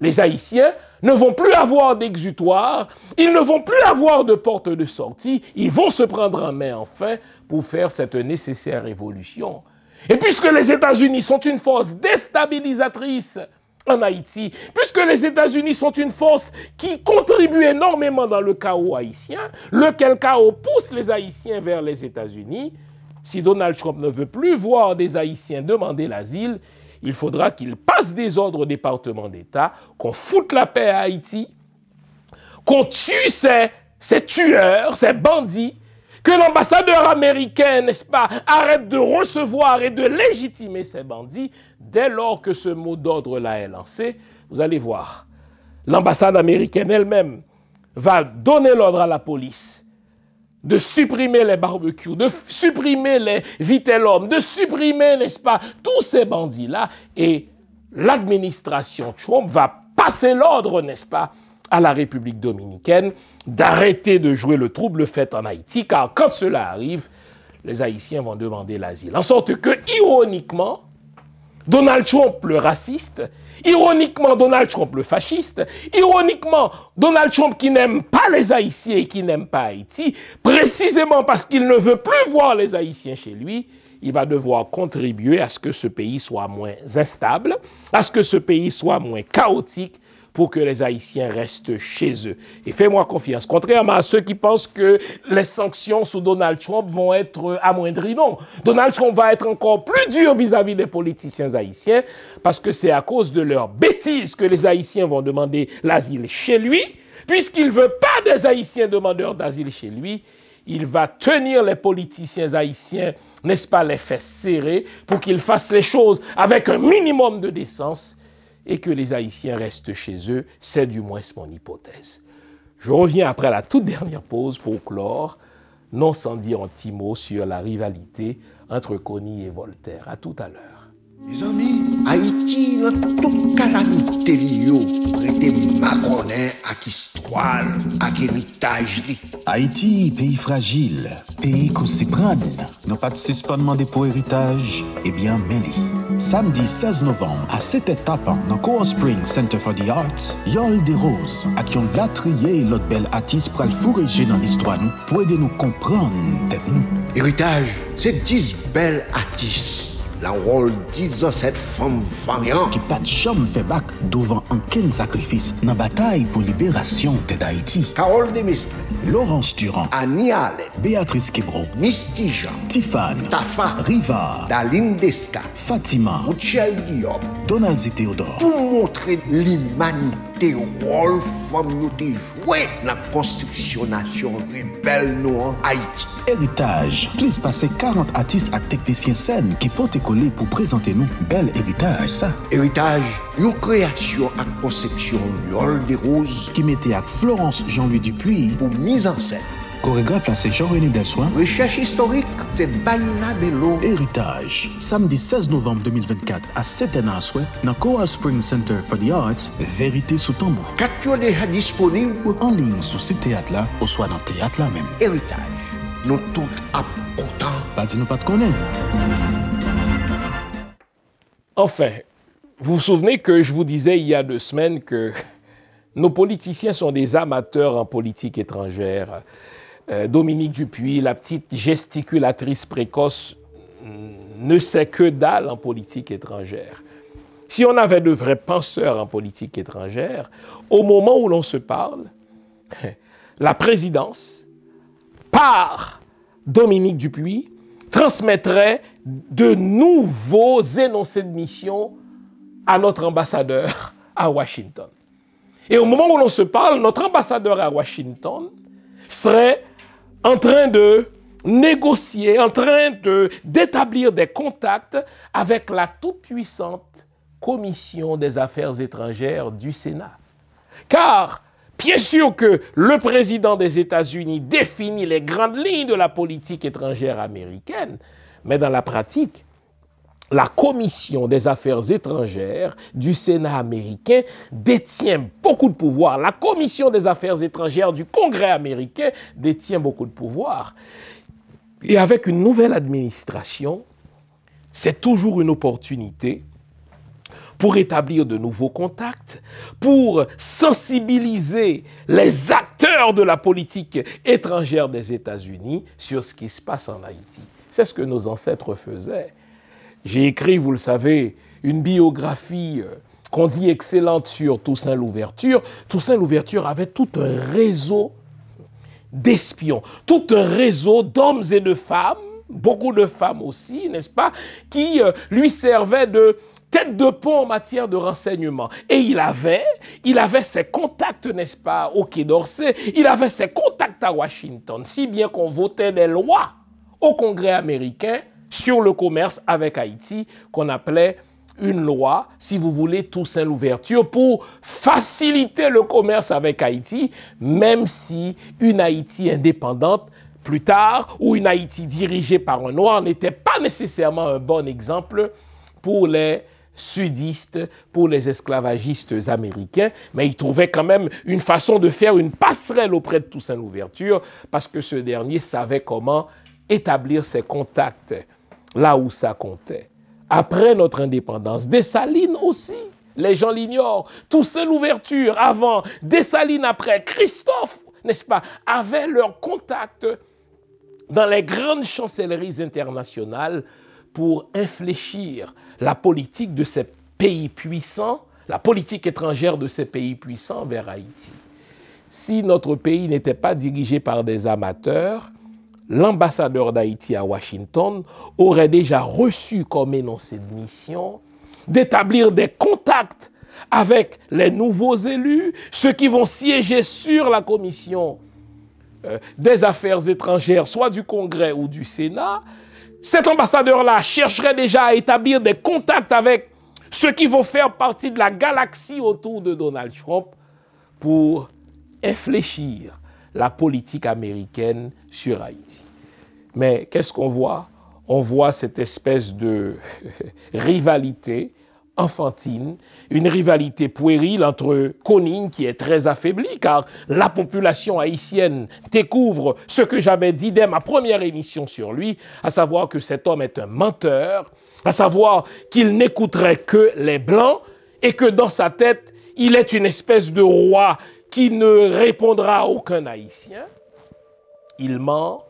les Haïtiens ne vont plus avoir d'exutoire, ils ne vont plus avoir de porte de sortie, ils vont se prendre en main enfin pour faire cette nécessaire évolution. Et puisque les États-Unis sont une force déstabilisatrice, en Haïti, puisque les États-Unis sont une force qui contribue énormément dans le chaos haïtien, lequel chaos pousse les Haïtiens vers les États-Unis. Si Donald Trump ne veut plus voir des Haïtiens demander l'asile, il faudra qu'il passe des ordres au département d'État, qu'on foute la paix à Haïti, qu'on tue ces, ces tueurs, ces bandits, que l'ambassadeur américain, n'est-ce pas, arrête de recevoir et de légitimer ces bandits, dès lors que ce mot d'ordre-là est lancé, vous allez voir, l'ambassade américaine elle-même va donner l'ordre à la police de supprimer les barbecues, de supprimer les vitellums, de supprimer, n'est-ce pas, tous ces bandits-là. Et l'administration Trump va passer l'ordre, n'est-ce pas, à la République dominicaine d'arrêter de jouer le trouble fait en Haïti, car quand cela arrive, les Haïtiens vont demander l'asile. En sorte que, ironiquement, Donald Trump le raciste, ironiquement Donald Trump le fasciste, ironiquement Donald Trump qui n'aime pas les Haïtiens et qui n'aime pas Haïti, précisément parce qu'il ne veut plus voir les Haïtiens chez lui, il va devoir contribuer à ce que ce pays soit moins instable, à ce que ce pays soit moins chaotique pour que les Haïtiens restent chez eux. Et fais-moi confiance. Contrairement à ceux qui pensent que les sanctions sous Donald Trump vont être amoindries, non. Donald Trump va être encore plus dur vis-à-vis des politiciens haïtiens parce que c'est à cause de leur bêtises que les Haïtiens vont demander l'asile chez lui. Puisqu'il ne veut pas des Haïtiens demandeurs d'asile chez lui, il va tenir les politiciens haïtiens, n'est-ce pas, les fesses serrées pour qu'ils fassent les choses avec un minimum de décence et que les Haïtiens restent chez eux, c'est du moins mon hypothèse. Je reviens après la toute dernière pause pour clore, non sans dire un petit mot sur la rivalité entre Connie et Voltaire. À tout à l'heure. Mes amis, Haïti a tout calamité, prêtez yo, rete histoire, à l'histoire, Haïti, pays fragile, pays qu'on se Non pas de suspendement des de héritage. Eh bien, mêlé. Samedi 16 novembre à cette étape, dans Coral Spring Center for the Arts, Yol des Roses, à qui on l'a trié l'autre belle artiste pour fourrer dans l'histoire nous, pour aider nous comprendre, Héritage, c'est 10 belles artistes la rôle 17 femmes variantes. Qui pas de jamais fait bac devant aucun sacrifice dans la bataille pour libération de Haïti. Carole Mistre Laurence Durand. Annie Allen. Béatrice Kebro. Misty Jean. Tiffane. Tafa. Riva. Daline Desca. Fatima. Uchel Guillaume. Donald Théodore. Pour montrer l'humanité te rôles fòm nou te la construction konstriksyon rebel nou an Haïti. Héritage, plus passer 40 artistes ak teknisyen qui ki portent pour présenter présenter nous. bel héritage ça Héritage, création à conception conception, Yol des roses qui mettait à Florence Jean-Louis Dupuis pour mise en scène. Chorégraphe là, c'est Jean-René Delsoin. Recherche historique, c'est Baila Bello. Héritage, samedi 16 novembre 2024 à 7 h à souhait, dans Coral Springs Center for the Arts, Vérité sous tambour. Quatre déjà disponible en ligne sous ce théâtre-là, ou soit dans le théâtre-là même. Héritage, nous tous à Pas dit nous pas de connaître. Enfin, vous vous souvenez que je vous disais il y a deux semaines que nos politiciens sont des amateurs en politique étrangère. Euh, Dominique Dupuis, la petite gesticulatrice précoce, mm, ne sait que dalle en politique étrangère. Si on avait de vrais penseurs en politique étrangère, au moment où l'on se parle, la présidence, par Dominique Dupuis, transmettrait de nouveaux énoncés de mission à notre ambassadeur à Washington. Et au moment où l'on se parle, notre ambassadeur à Washington serait en train de négocier, en train d'établir des contacts avec la tout puissante commission des affaires étrangères du Sénat. Car, bien sûr que le président des États-Unis définit les grandes lignes de la politique étrangère américaine, mais dans la pratique, la Commission des Affaires étrangères du Sénat américain détient beaucoup de pouvoir. La Commission des Affaires étrangères du Congrès américain détient beaucoup de pouvoir. Et avec une nouvelle administration, c'est toujours une opportunité pour établir de nouveaux contacts, pour sensibiliser les acteurs de la politique étrangère des États-Unis sur ce qui se passe en Haïti. C'est ce que nos ancêtres faisaient. J'ai écrit, vous le savez, une biographie euh, qu'on dit excellente sur Toussaint Louverture. Toussaint Louverture avait tout un réseau d'espions, tout un réseau d'hommes et de femmes, beaucoup de femmes aussi, n'est-ce pas, qui euh, lui servaient de tête de pont en matière de renseignement. Et il avait, il avait ses contacts, n'est-ce pas, au Quai d'Orsay, il avait ses contacts à Washington, si bien qu'on votait des lois au Congrès américain sur le commerce avec Haïti qu'on appelait une loi, si vous voulez, Toussaint l'ouverture pour faciliter le commerce avec Haïti, même si une Haïti indépendante plus tard ou une Haïti dirigée par un noir n'était pas nécessairement un bon exemple pour les sudistes, pour les esclavagistes américains, mais il trouvait quand même une façon de faire une passerelle auprès de Toussaint l'ouverture parce que ce dernier savait comment établir ses contacts là où ça comptait. Après notre indépendance, Dessalines aussi, les gens l'ignorent. Toussaint l'ouverture avant, Dessalines après, Christophe, n'est-ce pas, avait leur contact dans les grandes chancelleries internationales pour infléchir la politique de ces pays puissants, la politique étrangère de ces pays puissants vers Haïti. Si notre pays n'était pas dirigé par des amateurs, l'ambassadeur d'Haïti à Washington aurait déjà reçu comme énoncé de mission d'établir des contacts avec les nouveaux élus, ceux qui vont siéger sur la commission euh, des affaires étrangères, soit du Congrès ou du Sénat. Cet ambassadeur-là chercherait déjà à établir des contacts avec ceux qui vont faire partie de la galaxie autour de Donald Trump pour infléchir la politique américaine sur Haïti. Mais qu'est-ce qu'on voit On voit cette espèce de rivalité enfantine, une rivalité puérile entre Conine qui est très affaibli, car la population haïtienne découvre ce que j'avais dit dès ma première émission sur lui, à savoir que cet homme est un menteur, à savoir qu'il n'écouterait que les Blancs et que dans sa tête, il est une espèce de roi qui ne répondra à aucun Haïtien il ment,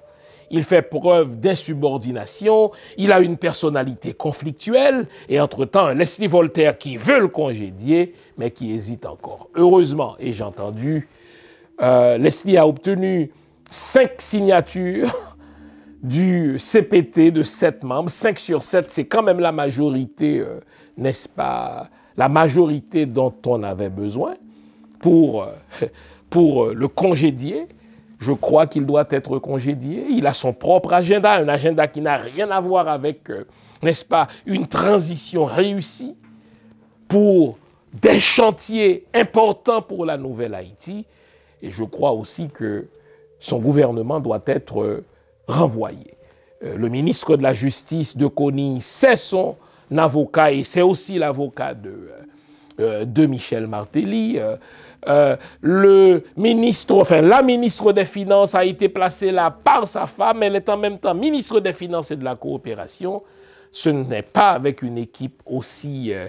il fait preuve d'insubordination, il a une personnalité conflictuelle, et entre-temps, Leslie Voltaire qui veut le congédier, mais qui hésite encore. Heureusement, et j'ai entendu, euh, Leslie a obtenu cinq signatures du CPT de sept membres, Cinq sur sept, c'est quand même la majorité, euh, n'est-ce pas, la majorité dont on avait besoin pour, euh, pour le congédier. Je crois qu'il doit être congédié. Il a son propre agenda, un agenda qui n'a rien à voir avec, euh, n'est-ce pas, une transition réussie pour des chantiers importants pour la nouvelle Haïti. Et je crois aussi que son gouvernement doit être euh, renvoyé. Euh, le ministre de la Justice de Conny, c'est son avocat et c'est aussi l'avocat de, de Michel Martelly. Euh, le ministre, enfin la ministre des Finances a été placée là par sa femme, elle est en même temps ministre des Finances et de la Coopération. Ce n'est pas avec une équipe aussi, euh,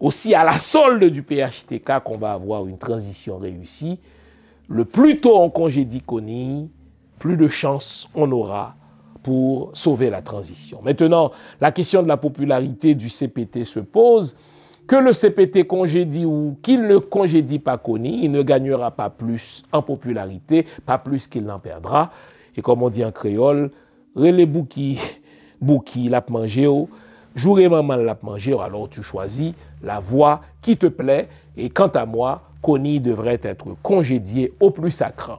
aussi à la solde du PHTK qu'on va avoir une transition réussie. Le plus tôt on congédie Connie, plus de chances on aura pour sauver la transition. Maintenant, la question de la popularité du CPT se pose que le CPT congédie ou qu'il ne congédie pas Kony, il ne gagnera pas plus en popularité, pas plus qu'il n'en perdra. Et comme on dit en créole, Relé bouki, bouki l'a mangé, ou maman l'a mangé, alors tu choisis la voie qui te plaît. Et quant à moi, Kony devrait être congédié au plus sacré.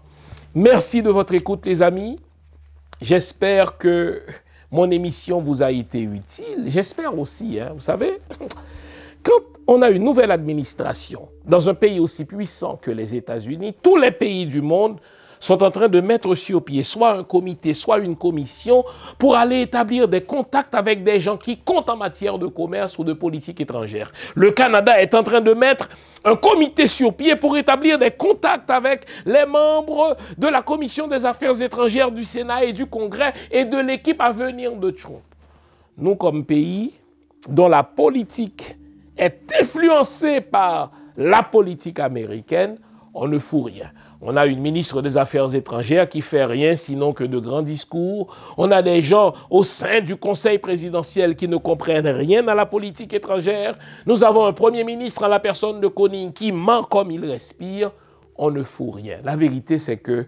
Merci de votre écoute, les amis. J'espère que mon émission vous a été utile. J'espère aussi, hein, vous savez. Quand on a une nouvelle administration dans un pays aussi puissant que les États-Unis, tous les pays du monde sont en train de mettre sur pied soit un comité, soit une commission pour aller établir des contacts avec des gens qui comptent en matière de commerce ou de politique étrangère. Le Canada est en train de mettre un comité sur pied pour établir des contacts avec les membres de la Commission des Affaires étrangères du Sénat et du Congrès et de l'équipe à venir de Trump. Nous, comme pays dont la politique est influencé par la politique américaine, on ne fout rien. On a une ministre des Affaires étrangères qui fait rien sinon que de grands discours. On a des gens au sein du Conseil présidentiel qui ne comprennent rien à la politique étrangère. Nous avons un Premier ministre à la personne de Koning qui ment comme il respire. On ne fout rien. La vérité, c'est que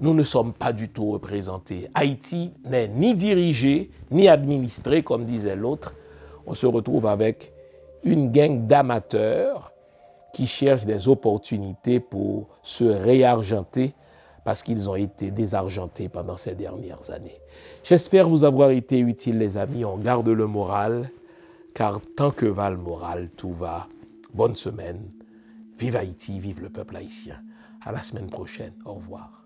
nous ne sommes pas du tout représentés. Haïti n'est ni dirigé, ni administré, comme disait l'autre. On se retrouve avec une gang d'amateurs qui cherchent des opportunités pour se réargenter parce qu'ils ont été désargentés pendant ces dernières années. J'espère vous avoir été utile, les amis. On garde le moral, car tant que va le moral, tout va. Bonne semaine. Vive Haïti, vive le peuple haïtien. À la semaine prochaine. Au revoir.